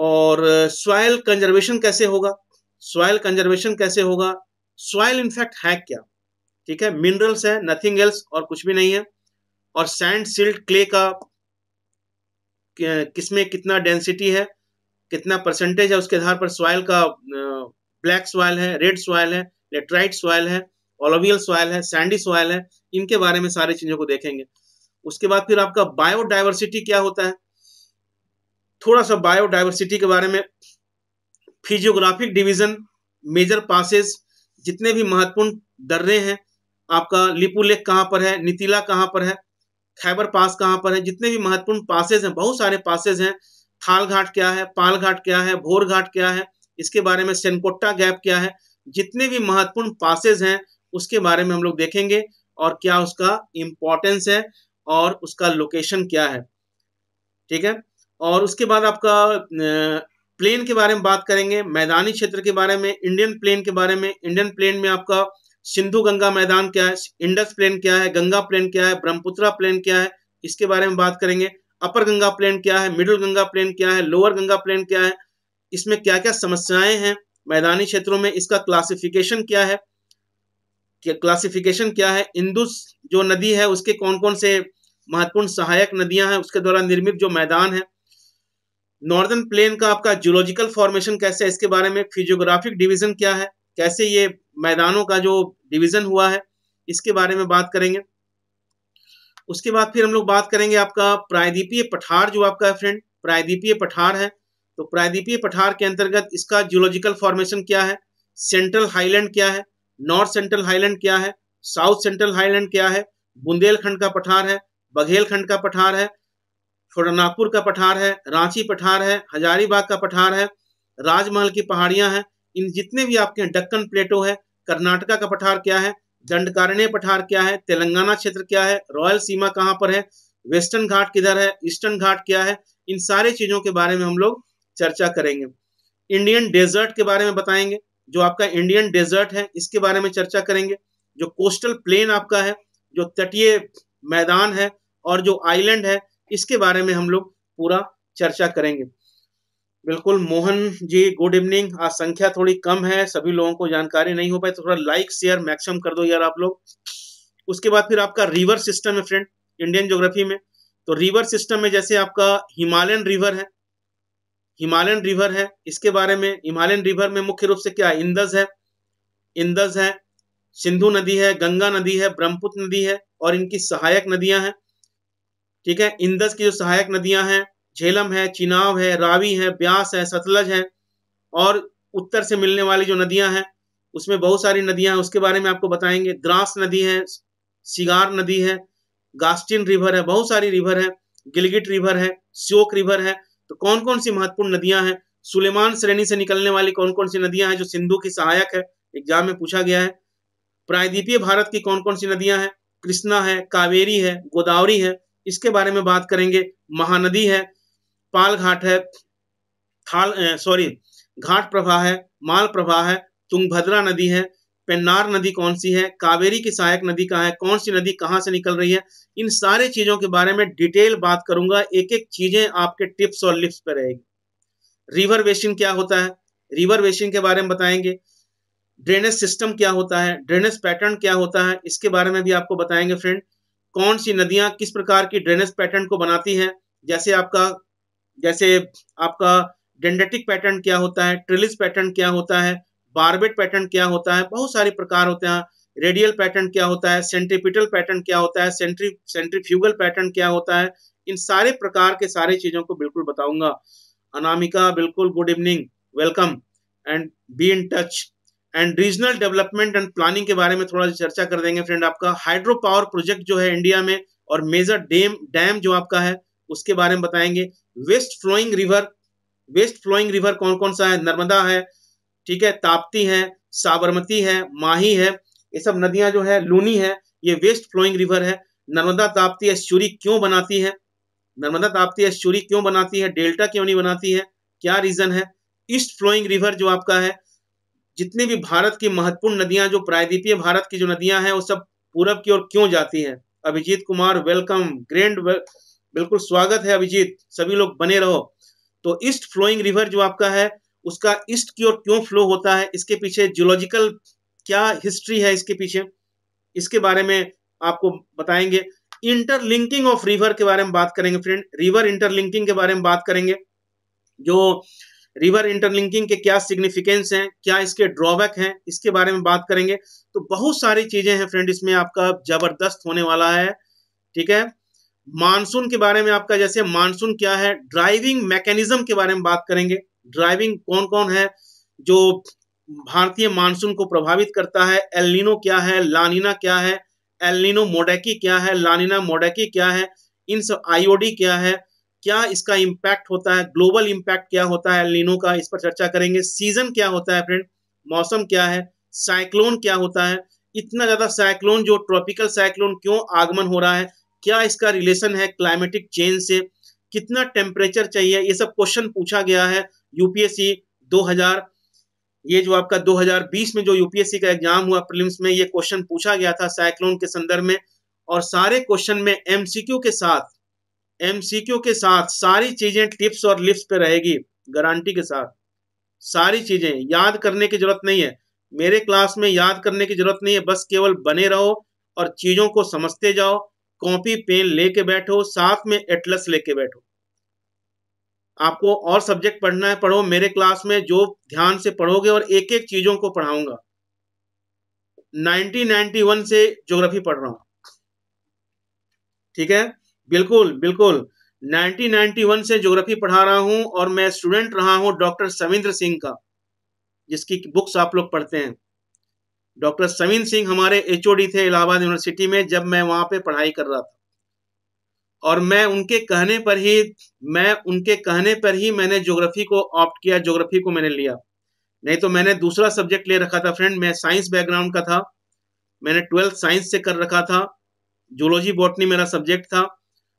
और सॉयल कंजर्वेशन कैसे होगा सॉयल कंजर्वेशन कैसे होगा सॉयल इनफैक्ट है क्या ठीक है मिनरल्स है नथिंग एल्स और कुछ भी नहीं है और सैंड सिल्ट क्ले का किसमें कितना डेंसिटी है कितना परसेंटेज है उसके आधार पर सॉयल का ब्लैक सॉयल है रेड सॉयल है लेट्राइट सॉयल है ओलोवियल सॉयल है सैंडी सॉयल है इनके बारे में सारी चीजों को देखेंगे उसके बाद फिर आपका बायोडाइवर्सिटी क्या होता है थोड़ा सा बायोडाइवर्सिटी के बारे में फिजियोग्राफिक डिवीजन मेजर पासेस जितने भी महत्वपूर्ण दर्रे हैं आपका लिपू लेक कहाँ पर है नितिला कहाँ पर है खैबर पास कहाँ पर है जितने भी महत्वपूर्ण पासेज हैं बहुत सारे पासेज हैं थाल घाट क्या है पाल घाट क्या है भोर घाट क्या है इसके बारे में सेनकोट्टा गैप क्या है जितने भी महत्वपूर्ण पासेज हैं उसके बारे में हम लोग देखेंगे और क्या उसका इम्पोर्टेंस है और उसका लोकेशन क्या है ठीक है और उसके बाद आपका प्लेन के बारे में बात करेंगे मैदानी क्षेत्र के बारे में इंडियन प्लेन के बारे में इंडियन प्लेन में आपका सिंधु गंगा मैदान क्या है इंडस प्लेन क्या है गंगा प्लेन क्या है ब्रह्मपुत्रा प्लेन क्या है इसके बारे में बात करेंगे अपर गंगा प्लेन क्या है मिडिल गंगा प्लेन क्या है लोअर गंगा प्लेन क्या है इसमें क्या क्या समस्याएं हैं मैदानी क्षेत्रों में इसका क्लासिफिकेशन क्या है क्लासिफिकेशन क्या है इंदुस जो नदी है उसके कौन कौन से महत्वपूर्ण सहायक नदियां हैं उसके द्वारा निर्मित जो मैदान है नॉर्दर्न प्लेन का आपका जूलॉजिकल फॉर्मेशन कैसे है इसके बारे में फिजियोग्राफिक डिवीजन क्या है कैसे ये मैदानों का जो डिवीजन हुआ है इसके बारे में बात करेंगे उसके बाद फिर हम लोग बात करेंगे आपका प्रायद्वीपीय पठार जो आपका है फ्रेंड प्रायद्वीपीय पठार है तो प्रायद्वीपीय पठार के अंतर्गत इसका जूलॉजिकल फॉर्मेशन क्या है सेंट्रल हाईलैंड क्या है नॉर्थ सेंट्रल हाईलैंड क्या है साउथ सेंट्रल हाईलैंड क्या है बुंदेलखंड का पठार है बघेलखंड का पठार है छोटा नागपुर का पठार है रांची पठार है हजारीबाग का पठार है राजमहल की पहाड़ियां हैं इन जितने भी आपके डक्कन प्लेटो है कर्नाटका का पठार क्या है दंडकारण्य पठार क्या है तेलंगाना क्षेत्र क्या है रॉयल सीमा कहाँ पर है वेस्टर्न घाट किधर है ईस्टर्न घाट क्या है इन सारे चीजों के बारे में हम लोग चर्चा करेंगे इंडियन डेजर्ट के बारे में बताएंगे जो आपका इंडियन डेजर्ट है इसके बारे में चर्चा करेंगे जो कोस्टल प्लेन आपका है जो तटीय मैदान है और जो आइलैंड है इसके बारे में हम लोग पूरा चर्चा करेंगे बिल्कुल मोहन जी गुड इवनिंग आज संख्या थोड़ी कम है सभी लोगों को जानकारी नहीं हो पाई तो थोड़ा लाइक शेयर मैक्सिमम कर दो यार आप लोग उसके बाद फिर आपका रिवर सिस्टम है फ्रेंड इंडियन ज्योग्राफी में तो रिवर सिस्टम में जैसे आपका हिमालयन रिवर है हिमालयन रिवर है इसके बारे में हिमालयन रिवर में मुख्य रूप से क्या है इंदस है इंदस है सिंधु नदी है गंगा नदी है ब्रह्मपुत्र नदी है और इनकी सहायक नदियां हैं ठीक है इंदस की जो सहायक नदियां हैं झेलम है चिनाव है रावी है ब्यास है सतलज है और उत्तर से मिलने वाली जो नदियां हैं उसमें बहुत सारी नदियां हैं उसके बारे में आपको बताएंगे द्रास नदी है सिगार नदी है गास्टिन रिवर है बहुत सारी रिवर है गिलगिट रिवर है श्योक रिवर है तो कौन कौन सी महत्वपूर्ण नदियां हैं सुलेमान श्रेणी से निकलने वाली कौन कौन सी नदियां हैं जो सिंधु की सहायक है एग्जाम में पूछा गया है प्रायद्वीपीय भारत की कौन कौन सी नदियां हैं कृष्णा है कावेरी है गोदावरी है इसके बारे में बात करेंगे महानदी है पाल घाट है थाल सॉरी घाट प्रभा है माल प्रभा है तुंगभद्रा नदी है पेन्नार नदी कौन सी है कावेरी की सहायक नदी कहाँ है कौन सी नदी कहाँ से निकल रही है इन सारे चीज़ों के बारे में डिटेल बात करूंगा एक एक चीज़ें आपके टिप्स और लिप्स पर रहेगी रिवर वेशन क्या होता है रिवर वेशन के बारे में बताएंगे ड्रेनेज सिस्टम क्या होता है ड्रेनेज पैटर्न क्या होता है इसके बारे में भी आपको बताएंगे फ्रेंड कौन सी नदियां किस प्रकार की ड्रेनेज पैटर्न को बनाती है जैसे आपका जैसे आपका डेंडेटिक पैटर्न क्या होता है ट्रिलिस पैटर्न क्या होता है बारबेट पैटर्न क्या होता है बहुत सारे प्रकार होते हैं रेडियल पैटर्न क्या होता है सेंट्रीपिटल पैटर्न क्या होता है सेंट्री सेंट्रीफ्यूगल पैटर्न क्या होता है इन सारे प्रकार के सारे चीजों को बिल्कुल बताऊंगा अनामिका बिल्कुल good evening welcome and be in touch and regional development and planning के बारे में थोड़ा सा चर्चा कर देंगे फ्रेंड आपका हाइड्रो पावर प्रोजेक्ट जो है इंडिया में और मेजर डेम डैम जो आपका है उसके बारे में बताएंगे west flowing river west flowing river कौन कौन सा है नर्मदा है ठीक है ताप्ती है साबरमती है माही है ये सब नदियां जो है लूनी है ये वेस्ट फ्लोइंग रिवर है नर्मदा ताप्ती एश्चुरी क्यों बनाती है नर्मदा ताप्ती एश्चुरी क्यों बनाती है डेल्टा क्यों नहीं बनाती है क्या रीजन है ईस्ट फ्लोइंग रिवर जो आपका है जितनी भी भारत की महत्वपूर्ण नदियां जो प्रायद्वीपीय भारत की जो नदियां हैं वो सब पूरब की ओर क्यों जाती हैं Abhijit Kumar welcome grand well, बिल्कुल स्वागत है अभिजीत सभी लोग बने रहो तो ईस्ट फ्लोइंग रिवर जो आपका है उसका ईस्ट की ओर क्यों फ्लो होता है इसके पीछे जियोलॉजिकल क्या हिस्ट्री है इसके पीछे इसके बारे में आपको बताएंगे इंटरलिंकिंग ऑफ रिवर के बारे में बात करेंगे फ्रेंड रिवर इंटरलिंकिंग के बारे में बात करेंगे जो रिवर इंटरलिंकिंग के क्या सिग्निफिकेंस हैं क्या इसके ड्रॉबैक हैं इसके बारे में बात करेंगे तो बहुत सारी चीजें हैं फ्रेंड इसमें आपका जबरदस्त होने वाला है ठीक है मानसून के बारे में आपका जैसे मानसून क्या है ड्राइविंग मैकेनिज्म के बारे में बात करेंगे ड्राइविंग कौन कौन है जो भारतीय मानसून को प्रभावित करता है एलिनो क्या है लानिना क्या है एलिनो मोडेकी क्या है लानिना मोडेकी क्या है इन सब आईओडी क्या है क्या इसका इम्पैक्ट होता है ग्लोबल इम्पैक्ट क्या होता है एलिनो का इस पर चर्चा करेंगे सीजन क्या होता है फ्रेंड मौसम क्या है साइक्लोन क्या होता है इतना ज़्यादा साइक्लोन जो ट्रॉपिकल साइक्लोन क्यों आगमन हो रहा है क्या इसका रिलेशन है क्लाइमेटिक चेंज से कितना टेम्परेचर चाहिए ये सब क्वेश्चन पूछा गया है यूपीएससी 2000 ये जो आपका 2020 में जो यूपीएससी का एग्जाम हुआ प्रीलिम्स में ये क्वेश्चन पूछा गया था साइक्लोन के संदर्भ में और सारे क्वेश्चन में एमसीक्यू के साथ एमसीक्यू के साथ सारी चीजें टिप्स और लिप्स पे रहेगी गारंटी के साथ सारी चीजें याद करने की जरूरत नहीं है मेरे क्लास में याद करने की जरूरत नहीं है बस केवल बने रहो और चीजों को समझते जाओ कॉपी पेन लेके बैठो साथ में एटलस लेके बैठो आपको और सब्जेक्ट पढ़ना है पढ़ो मेरे क्लास में जो ध्यान से पढ़ोगे और एक एक चीजों को पढ़ाऊंगा 1991 से ज्योग्राफी पढ़ रहा हूं ठीक है बिल्कुल बिल्कुल 1991 से ज्योग्राफी पढ़ा रहा हूं और मैं स्टूडेंट रहा हूं डॉक्टर सविंद्र सिंह का जिसकी बुक्स आप लोग पढ़ते हैं डॉक्टर सविंद्र सिंह हमारे एचओडी थे इलाहाबाद यूनिवर्सिटी में जब मैं वहां पे पढ़ाई कर रहा था और मैं उनके कहने पर ही मैं उनके कहने पर ही मैंने ज्योग्राफी को ऑप्ट किया ज्योग्राफी को मैंने लिया नहीं तो मैंने दूसरा सब्जेक्ट ले रखा था फ्रेंड मैं साइंस बैकग्राउंड का था मैंने ट्वेल्थ साइंस से कर रखा था जूलॉजी बॉटनी मेरा सब्जेक्ट था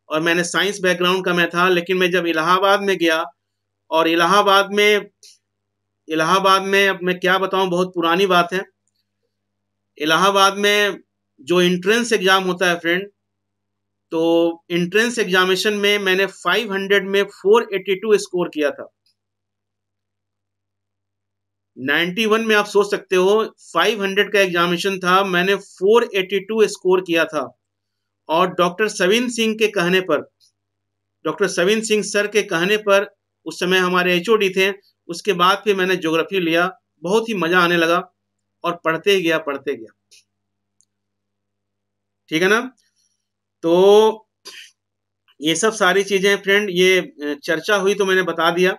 और मैंने साइंस बैकग्राउंड का मैं था लेकिन मैं जब इलाहाबाद में गया और इलाहाबाद में इलाहाबाद में अब मैं क्या बताऊं बहुत पुरानी बात है इलाहाबाद में जो इंट्रेंस एग्ज़ाम होता है फ्रेंड तो इंट्रेंस एग्जामिनेशन में मैंने 500 में 482 स्कोर किया था 91 में आप सोच सकते हो 500 का एग्जामिनेशन था मैंने 482 स्कोर किया था और डॉक्टर सविन सिंह के कहने पर डॉक्टर सविन सिंह सर के कहने पर उस समय हमारे एच थे उसके बाद फिर मैंने ज्योग्राफी लिया बहुत ही मजा आने लगा और पढ़ते ही गया पढ़ते गया ठीक है ना तो ये सब सारी चीजें फ्रेंड ये चर्चा हुई तो मैंने बता दिया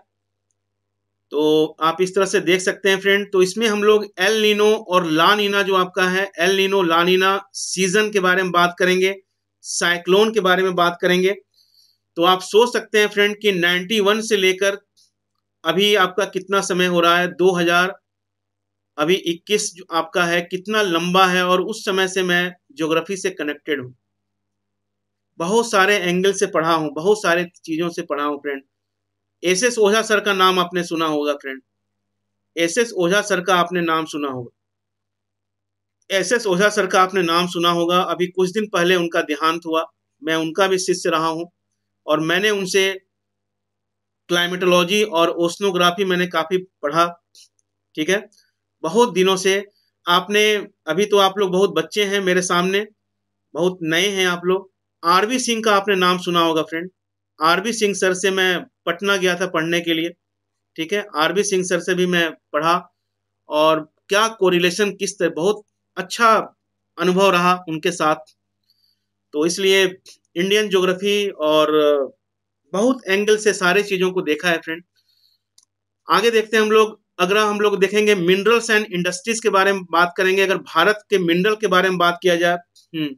तो आप इस तरह से देख सकते हैं फ्रेंड तो इसमें हम लोग एल नीनो और ला नीना जो आपका है El Nino La Nina season के बारे में बात करेंगे साइक्लोन के बारे में बात करेंगे तो आप सोच सकते हैं फ्रेंड कि 91 से लेकर अभी आपका कितना समय हो रहा है 2000 अभी 21 जो आपका है कितना लंबा है और उस समय से मैं ज्योग्राफी से कनेक्टेड हूँ बहुत सारे एंगल से पढ़ा हूँ बहुत सारे चीज़ों से पढ़ा हूँ friend S S Ojha sir का नाम आपने सुना होगा friend S S Ojha sir का आपने नाम सुना होगा एस एस ओझा सर का आपने नाम सुना होगा अभी कुछ दिन पहले उनका देहांत हुआ मैं उनका भी शिष्य रहा हूँ और मैंने उनसे क्लाइमेटोलॉजी और ओस्नोग्राफी मैंने काफ़ी पढ़ा ठीक है बहुत दिनों से आपने अभी तो आप लोग बहुत बच्चे हैं मेरे सामने बहुत नए हैं आप लोग आरवी सिंह का आपने नाम सुना होगा फ्रेंड आरवी सिंह सर से मैं पटना गया था पढ़ने के लिए ठीक है आरवी सिंह सर से भी मैं पढ़ा और क्या कोरिलेशन किस तरह बहुत अच्छा अनुभव रहा उनके साथ तो इसलिए इंडियन ज्योग्राफी और बहुत एंगल से सारे चीज़ों को देखा है फ्रेंड आगे देखते हैं हम लोग अगर हम लोग देखेंगे मिनरल्स एंड इंडस्ट्रीज के बारे में बात करेंगे अगर भारत के मिनरल के बारे में बात किया जाए हम्म,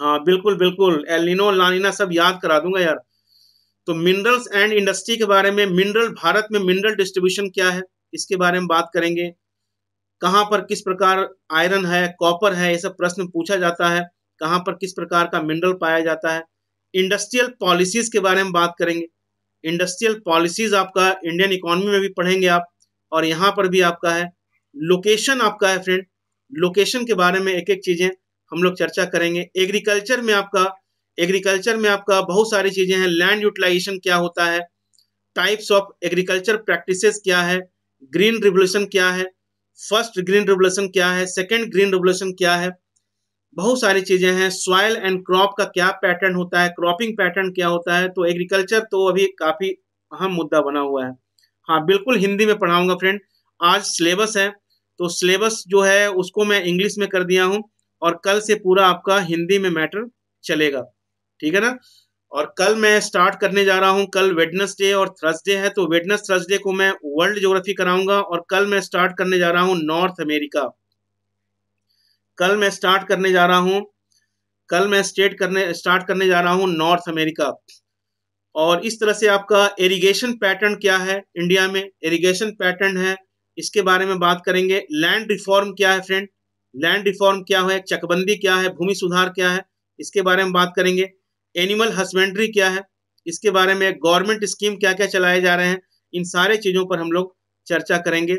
हाँ बिल्कुल बिल्कुल एलिनो लानिना सब याद करा दूंगा यार तो मिनरल्स एंड इंडस्ट्री के बारे में मिनरल भारत में मिनरल डिस्ट्रीब्यूशन क्या है इसके बारे में बात करेंगे कहाँ पर किस प्रकार आयरन है कॉपर है ये सब प्रश्न पूछा जाता है कहाँ पर किस प्रकार का मिनरल पाया जाता है इंडस्ट्रियल पॉलिसीज के बारे में बात करेंगे इंडस्ट्रियल पॉलिसीज आपका इंडियन इकोनॉमी में भी पढ़ेंगे आप और यहाँ पर भी आपका है लोकेशन आपका है फ्रेंड लोकेशन के बारे में एक एक चीज़ें हम लोग चर्चा करेंगे एग्रीकल्चर में आपका एग्रीकल्चर में आपका बहुत सारी चीज़ें हैं लैंड यूटिलाइजेशन क्या होता है टाइप्स ऑफ एग्रीकल्चर प्रैक्टिसेस क्या है ग्रीन रिवोल्यूशन क्या है फर्स्ट ग्रीन रिवोल्यूशन क्या है सेकेंड ग्रीन रिवोल्यूशन क्या है बहुत सारी चीज़ें हैं सॉयल एंड क्रॉप का क्या पैटर्न होता है क्रॉपिंग पैटर्न क्या होता है तो एग्रीकल्चर तो अभी काफ़ी अहम मुद्दा बना हुआ है हाँ बिल्कुल हिंदी में पढ़ाऊंगा फ्रेंड आज सिलेबस है तो सिलेबस जो है उसको मैं इंग्लिश में कर दिया हूँ और कल से पूरा आपका हिंदी में मैटर चलेगा ठीक है ना और कल मैं स्टार्ट करने जा रहा हूँ कल वेडनेसडे और थर्सडे है तो वेडनेस थर्सडे को मैं वर्ल्ड ज्योग्राफी कराऊंगा और कल मैं स्टार्ट करने जा रहा हूँ नॉर्थ अमेरिका कल मैं स्टार्ट करने जा रहा हूँ कल मैं स्टेट करने स्टार्ट करने जा रहा हूँ नॉर्थ अमेरिका और इस तरह से आपका इरिगेशन पैटर्न क्या है इंडिया में इरिगेशन पैटर्न है इसके बारे में बात करेंगे लैंड रिफॉर्म क्या है फ्रेंड लैंड रिफॉर्म क्या है चकबंदी क्या है भूमि सुधार क्या है इसके बारे में बात करेंगे एनिमल हस्बेंड्री क्या है इसके बारे में गवर्नमेंट स्कीम क्या क्या चलाए जा रहे हैं इन सारे चीज़ों पर हम लोग चर्चा करेंगे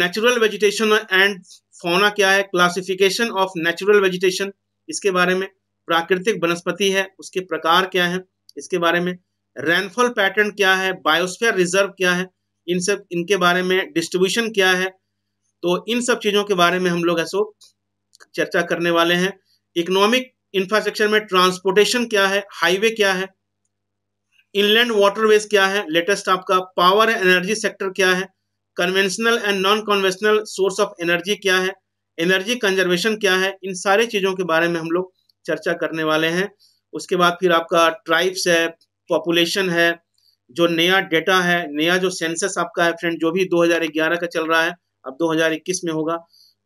नेचुरल वेजिटेशन एंड फोना क्या है क्लासिफिकेशन ऑफ नेचुरल वेजिटेशन इसके बारे में प्राकृतिक वनस्पति है उसके प्रकार क्या है इसके बारे में रेनफॉल पैटर्न क्या है बायोस्फेयर रिजर्व क्या है इन सब इनके बारे में डिस्ट्रीब्यूशन क्या है तो इन सब चीज़ों के बारे में हम लोग ऐसो चर्चा करने वाले हैं इकोनॉमिक इंफ्रास्ट्रक्चर में ट्रांसपोर्टेशन क्या है हाईवे क्या है इनलैंड वाटरवेज क्या है लेटेस्ट आपका पावर एंड एनर्जी सेक्टर क्या है conventional and non conventional source of energy क्या है एनर्जी कंजर्वेशन क्या है इन सारे चीज़ों के बारे में हम लोग चर्चा करने वाले हैं उसके बाद फिर आपका ट्राइब्स है पॉपुलेशन है जो नया डेटा है नया जो सेंसस आपका है फ्रेंड जो भी 2011 का चल रहा है अब 2021 में होगा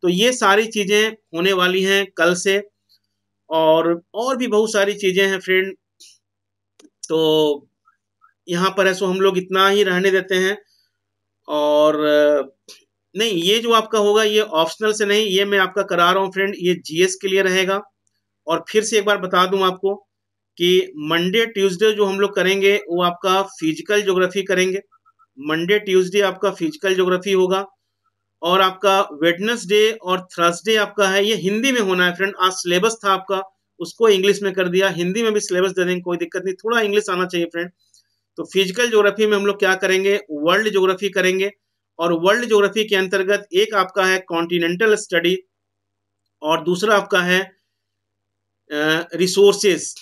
तो ये सारी चीज़ें होने वाली हैं कल से और और भी बहुत सारी चीज़ें हैं फ्रेंड तो यहाँ पर है सो हम लोग इतना ही रहने देते हैं और नहीं ये जो आपका होगा ये ऑप्शनल से नहीं ये मैं आपका करा रहा हूँ फ्रेंड ये जीएस के लिए रहेगा और फिर से एक बार बता दूं आपको कि मंडे ट्यूसडे जो हम लोग करेंगे वो आपका फिजिकल ज्योग्राफी करेंगे मंडे ट्यूसडे आपका फिजिकल ज्योग्राफी होगा और आपका वेडनेसडे और थर्सडे आपका है ये हिंदी में होना है फ्रेंड आज सिलेबस था आपका उसको इंग्लिश में कर दिया हिंदी में भी सिलेबस दे देंगे कोई दिक्कत नहीं थोड़ा इंग्लिश आना चाहिए फ्रेंड तो फिजिकल ज्योग्राफी में हम लोग क्या करेंगे वर्ल्ड ज्योग्राफी करेंगे और वर्ल्ड ज्योग्राफी के अंतर्गत एक आपका है कॉन्टिनेंटल स्टडी और दूसरा आपका है रिसोर्सेज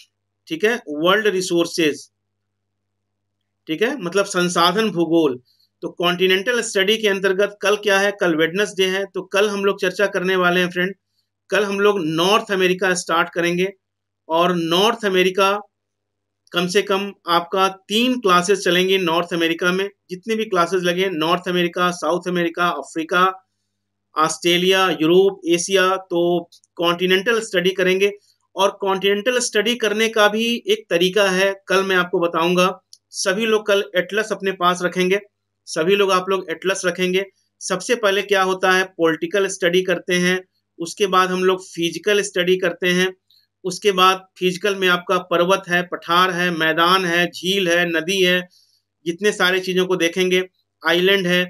ठीक है वर्ल्ड रिसोर्सेज ठीक है मतलब संसाधन भूगोल तो कॉन्टिनेंटल स्टडी के अंतर्गत कल क्या है कल वेडनेसडे है तो कल हम लोग चर्चा करने वाले हैं फ्रेंड कल हम लोग नॉर्थ अमेरिका स्टार्ट करेंगे और नॉर्थ अमेरिका कम से कम आपका तीन क्लासेस चलेंगे नॉर्थ अमेरिका में जितने भी क्लासेस लगे North America South America Africa Australia Europe Asia तो कॉन्टिनेंटल स्टडी करेंगे और कॉन्टिनेंटल स्टडी करने का भी एक तरीका है कल मैं आपको बताऊंगा सभी लोग कल एटलस अपने पास रखेंगे सभी लोग आप लोग एटलस रखेंगे सबसे पहले क्या होता है पॉलिटिकल स्टडी करते हैं उसके बाद हम लोग फिजिकल स्टडी करते हैं उसके बाद फिजिकल में आपका पर्वत है पठार है मैदान है झील है नदी है जितने सारे चीज़ों को देखेंगे आइलैंड है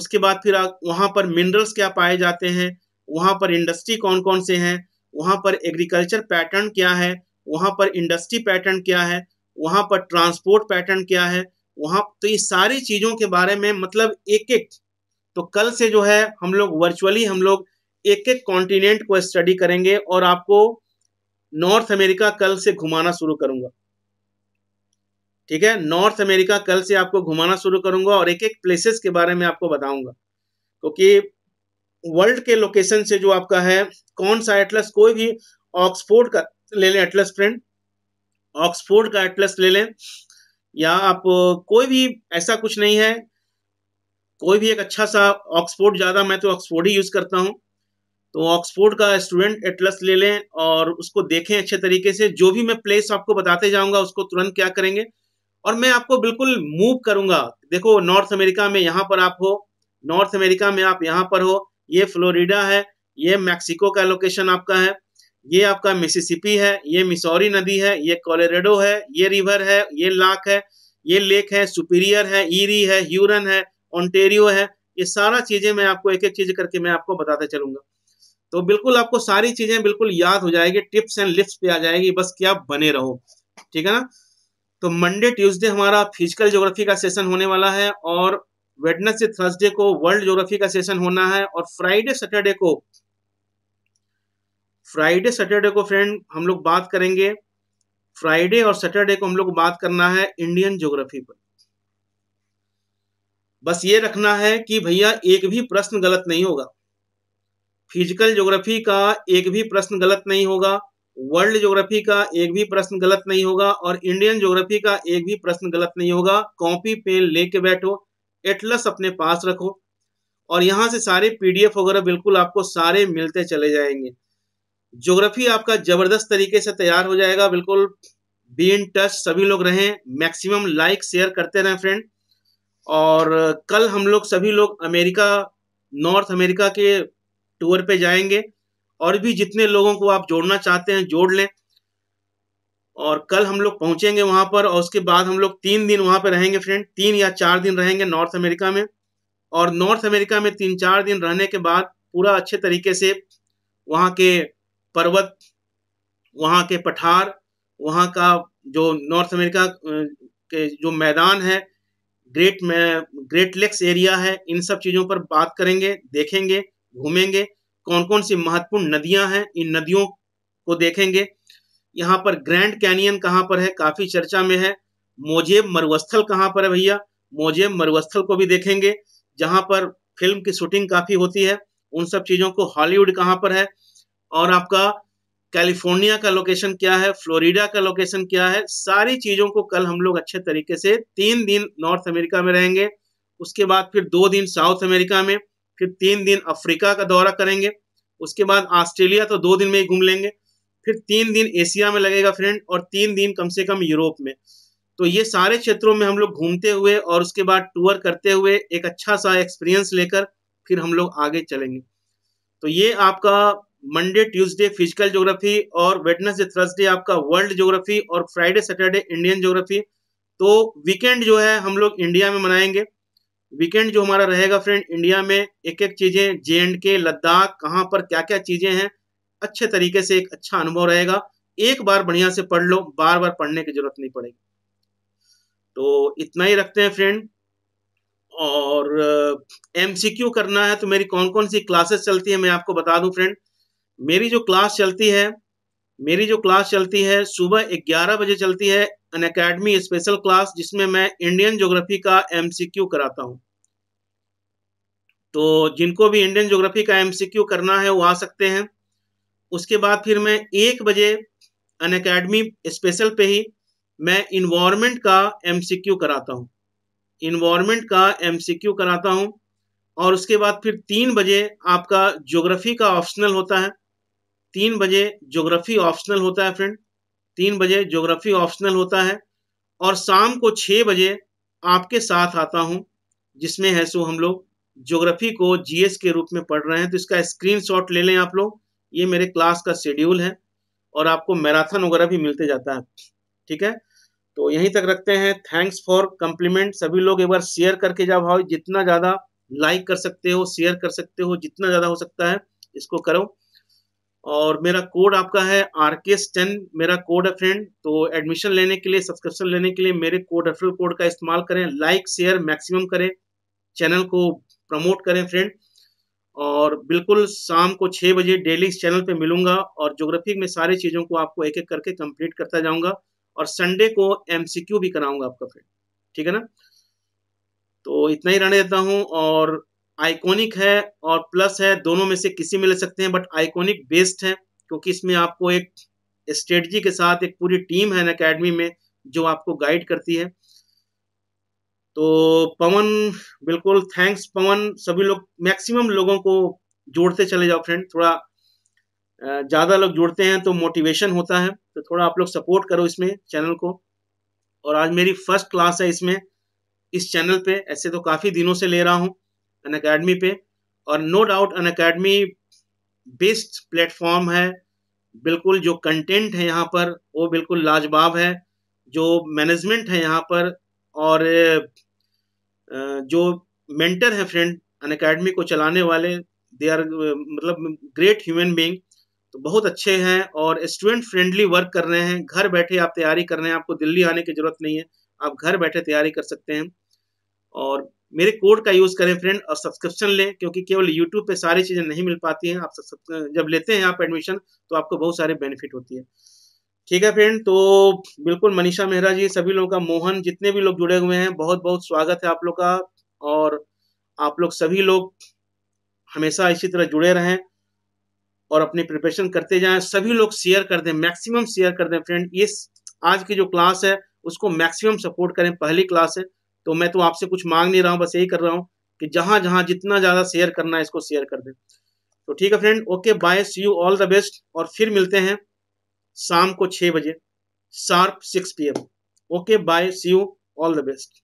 उसके बाद फिर वहाँ पर मिनरल्स क्या पाए जाते हैं वहाँ पर इंडस्ट्री कौन कौन से हैं वहाँ पर एग्रीकल्चर पैटर्न क्या है वहाँ पर इंडस्ट्री पैटर्न क्या है वहाँ पर ट्रांसपोर्ट पैटर्न क्या है वहां तो ये सारी चीज़ों के बारे में मतलब एक एक तो कल से जो है हम लोग वर्चुअली हम लोग एक एक कॉन्टिनेंट को स्टडी करेंगे और आपको नॉर्थ अमेरिका कल से घुमाना शुरू करूंगा ठीक है नॉर्थ अमेरिका कल से आपको घुमाना शुरू करूंगा और एक एक प्लेसेस के बारे में आपको बताऊंगा क्योंकि तो वर्ल्ड के लोकेशन से जो आपका है कौन सा एटलस कोई भी ऑक्सफोर्ड का ले लें एटलस फ्रेंड ऑक्सफोर्ड का एटलस ले लें या आप कोई भी ऐसा कुछ नहीं है कोई भी एक अच्छा सा ऑक्सफोर्ड ज़्यादा मैं तो ऑक्सफोर्ड ही यूज़ करता हूँ तो ऑक्सफोर्ड का स्टूडेंट एटलस ले लें और उसको देखें अच्छे तरीके से जो भी मैं प्लेस आपको बताते जाऊंगा उसको तुरंत क्या करेंगे और मैं आपको बिल्कुल मूव करूंगा देखो नॉर्थ अमेरिका में यहाँ पर आप हो नॉर्थ अमेरिका में आप यहाँ पर हो ये फ्लोरिडा है ये मैक्सिको का लोकेशन आपका है ये आपका मिसिसिपी है ये मिसौरी नदी है ये कोलेरेडो है ये रिवर है ये लाख है ये लेक है सुपीरियर है ईरी है ह्यूरन है ओंटेरियो है ये सारा चीजें मैं आपको एक एक चीज करके मैं आपको बताते चलूंगा तो बिल्कुल आपको सारी चीजें बिल्कुल याद हो जाएगी टिप्स एंड लिप्स पे आ जाएगी बस क्या बने रहो ठीक है ना तो मंडे ट्यूसडे हमारा फिजिकल ज्योग्राफी का सेशन होने वाला है और वेडनेसडे थर्सडे को वर्ल्ड ज्योग्राफी का सेशन होना है और फ्राइडे सैटरडे को फ्राइडे सैटरडे को फ्रेंड हम लोग बात करेंगे फ्राइडे और सैटरडे को हम लोग बात करना है इंडियन ज्योग्राफी पर बस ये रखना है कि भैया एक भी प्रश्न गलत नहीं होगा फिजिकल ज्योग्राफी का एक भी प्रश्न गलत नहीं होगा वर्ल्ड ज्योग्राफी का एक भी प्रश्न गलत नहीं होगा और इंडियन ज्योग्राफी का एक भी प्रश्न गलत नहीं होगा कॉपी पेन लेके बैठो एटलस अपने पास रखो और यहां से सारे पीडीएफ वगैरह बिल्कुल आपको सारे मिलते चले जाएंगे ज्योग्राफी आपका जबरदस्त तरीके से तैयार हो जाएगा बिल्कुल बी इन टच सभी लोग रहें मैक्सिमम लाइक शेयर करते रहें फ्रेंड और कल हम लोग सभी लोग अमेरिका नॉर्थ अमेरिका के टूर पे जाएंगे और भी जितने लोगों को आप जोड़ना चाहते हैं जोड़ लें और कल हम लोग पहुंचेंगे वहां पर और उसके बाद हम लोग तीन दिन वहां पर रहेंगे फ्रेंड तीन या चार दिन रहेंगे नॉर्थ अमेरिका में और नॉर्थ अमेरिका में तीन चार दिन रहने के बाद पूरा अच्छे तरीके से वहाँ के पर्वत वहाँ के पठार वहाँ का जो नॉर्थ अमेरिका के जो मैदान है ग्रेट ग्रेट लेक्स एरिया है इन सब चीज़ों पर बात करेंगे देखेंगे घूमेंगे कौन कौन सी महत्वपूर्ण नदियां हैं इन नदियों को देखेंगे यहाँ पर ग्रैंड कैनियन कहाँ पर है काफ़ी चर्चा में है मोजेब मरुस्थल कहाँ पर है भैया मोजेब मरुस्थल को भी देखेंगे जहाँ पर फिल्म की शूटिंग काफ़ी होती है उन सब चीज़ों को हॉलीवुड कहाँ पर है और आपका कैलिफोर्निया का लोकेशन क्या है फ्लोरिडा का लोकेशन क्या है सारी चीज़ों को कल हम लोग अच्छे तरीके से तीन दिन नॉर्थ अमेरिका में रहेंगे उसके बाद फिर दो दिन साउथ अमेरिका में फिर तीन दिन अफ्रीका का दौरा करेंगे उसके बाद ऑस्ट्रेलिया तो दो दिन में ही घूम लेंगे फिर तीन दिन एशिया में लगेगा फ्रेंड और तीन दिन कम से कम यूरोप में तो ये सारे क्षेत्रों में हम लोग घूमते हुए और उसके बाद टूर करते हुए एक अच्छा सा एक्सपीरियंस लेकर फिर हम लोग आगे चलेंगे तो ये आपका मंडे ट्यूसडे फिजिकल ज्योग्राफी और वेडनेसडे थर्सडे आपका वर्ल्ड ज्योग्राफी और फ्राइडे सैटरडे इंडियन ज्योग्राफी तो वीकेंड जो है हम लोग इंडिया में मनाएंगे वीकेंड जो हमारा रहेगा फ्रेंड इंडिया में एक एक चीज़ें जे एंड के लद्दाख कहाँ पर क्या क्या चीज़ें हैं अच्छे तरीके से एक अच्छा अनुभव रहेगा एक बार बढ़िया से पढ़ लो बार बार पढ़ने की जरूरत नहीं पड़ेगी तो इतना ही रखते हैं फ्रेंड और एमसीक्यू करना है तो मेरी कौन कौन सी क्लासेस चलती है मैं आपको बता दूं फ्रेंड मेरी जो क्लास चलती है मेरी जो क्लास चलती है सुबह 11 बजे चलती है अन अकेडमी स्पेशल क्लास जिसमें मैं इंडियन ज्योग्राफी का एमसीक्यू कराता हूँ तो जिनको भी इंडियन ज्योग्राफी का एमसीक्यू करना है वो आ सकते हैं उसके बाद फिर मैं एक बजे अन अकेडमी स्पेशल पे ही मैं इन्वायरमेंट का एमसीक्यू कराता हूँ इन्वायरमेंट का एमसीक्यू कराता हूँ और उसके बाद फिर तीन बजे आपका ज्योग्राफी का ऑप्शनल होता है तीन बजे ज्योग्राफी ऑप्शनल होता है फ्रेंड तीन बजे ज्योग्राफी ऑप्शनल होता है और शाम को छः बजे आपके साथ आता हूँ जिसमें है सो हम लोग ज्योग्राफी को जीएस के रूप में पढ़ रहे हैं तो इसका शॉट ले लें आप लोग ये मेरे क्लास का शेड्यूल है और आपको मैराथन वगैरह भी मिलते जाता है ठीक है तो यहीं तक रखते हैं थैंक्स फॉर कम्प्लीमेंट सभी लोग एक बार शेयर करके जाओ भाई जितना ज़्यादा लाइक कर सकते हो शेयर कर सकते हो जितना ज़्यादा हो सकता है इसको करो और मेरा कोड आपका है आर के एस टेन मेरा कोड है फ्रेंड तो एडमिशन लेने के लिए सब्सक्रिप्शन लेने के लिए मेरे कोड रेफरल कोड का इस्तेमाल करें लाइक शेयर मैक्सिमम करें चैनल को प्रमोट करें फ्रेंड और बिल्कुल शाम को छः बजे डेली इस चैनल पे मिलूंगा और ज्योग्राफी में सारी चीज़ों को आपको एक एक करके कंप्लीट करता जाऊंगा और संडे को एम भी कराऊंगा आपका फ्रेंड ठीक है ना तो इतना ही रहने देता हूँ और आइकॉनिक है और प्लस है दोनों में से किसी में ले सकते हैं बट आइकॉनिक बेस्ड है क्योंकि इसमें आपको एक स्ट्रेटजी के साथ एक पूरी टीम है अकेडमी में जो आपको गाइड करती है तो पवन बिल्कुल थैंक्स पवन सभी लोग मैक्सिमम लोगों को जोड़ते चले जाओ फ्रेंड थोड़ा ज़्यादा लोग जुड़ते हैं तो मोटिवेशन होता है तो थोड़ा आप लोग सपोर्ट करो इसमें चैनल को और आज मेरी फर्स्ट क्लास है इसमें इस चैनल पे ऐसे तो काफ़ी दिनों से ले रहा हूं अन अकेडमी पे और no doubt Unacademy best platform है बिल्कुल जो कंटेंट है यहाँ पर वो बिल्कुल लाजवाब है जो मैनेजमेंट है यहाँ पर और जो मेंटर है फ्रेंड अन अकेडमी को चलाने वाले दे आर मतलब ग्रेट ह्यूमन बींग तो बहुत अच्छे हैं और स्टूडेंट फ्रेंडली वर्क कर रहे हैं घर बैठे आप तैयारी कर रहे हैं आपको दिल्ली आने की ज़रूरत नहीं है आप घर बैठे तैयारी कर सकते हैं और मेरे कोड का यूज करें फ्रेंड और सब्सक्रिप्शन लें क्योंकि केवल यूट्यूब पे सारी चीजें नहीं मिल पाती हैं आप जब लेते हैं आप एडमिशन तो आपको बहुत सारे बेनिफिट होती है ठीक है फ्रेंड तो बिल्कुल मनीषा मेहरा जी सभी लोगों का मोहन जितने भी लोग जुड़े हुए हैं बहुत बहुत स्वागत है आप लोग का और आप लोग सभी लोग हमेशा इसी तरह जुड़े रहें और अपनी प्रिपरेशन करते जाएं सभी लोग शेयर कर दें मैक्सिमम शेयर कर दें फ्रेंड इस आज की जो क्लास है उसको मैक्सिमम सपोर्ट करें पहली क्लास है तो मैं तो आपसे कुछ मांग नहीं रहा हूँ बस यही कर रहा हूँ कि जहां जहां जितना ज़्यादा शेयर करना है इसको शेयर कर दें तो ठीक है friend okay bye see you all the best और फिर मिलते हैं शाम को छह बजे sharp six P okay bye see you all the best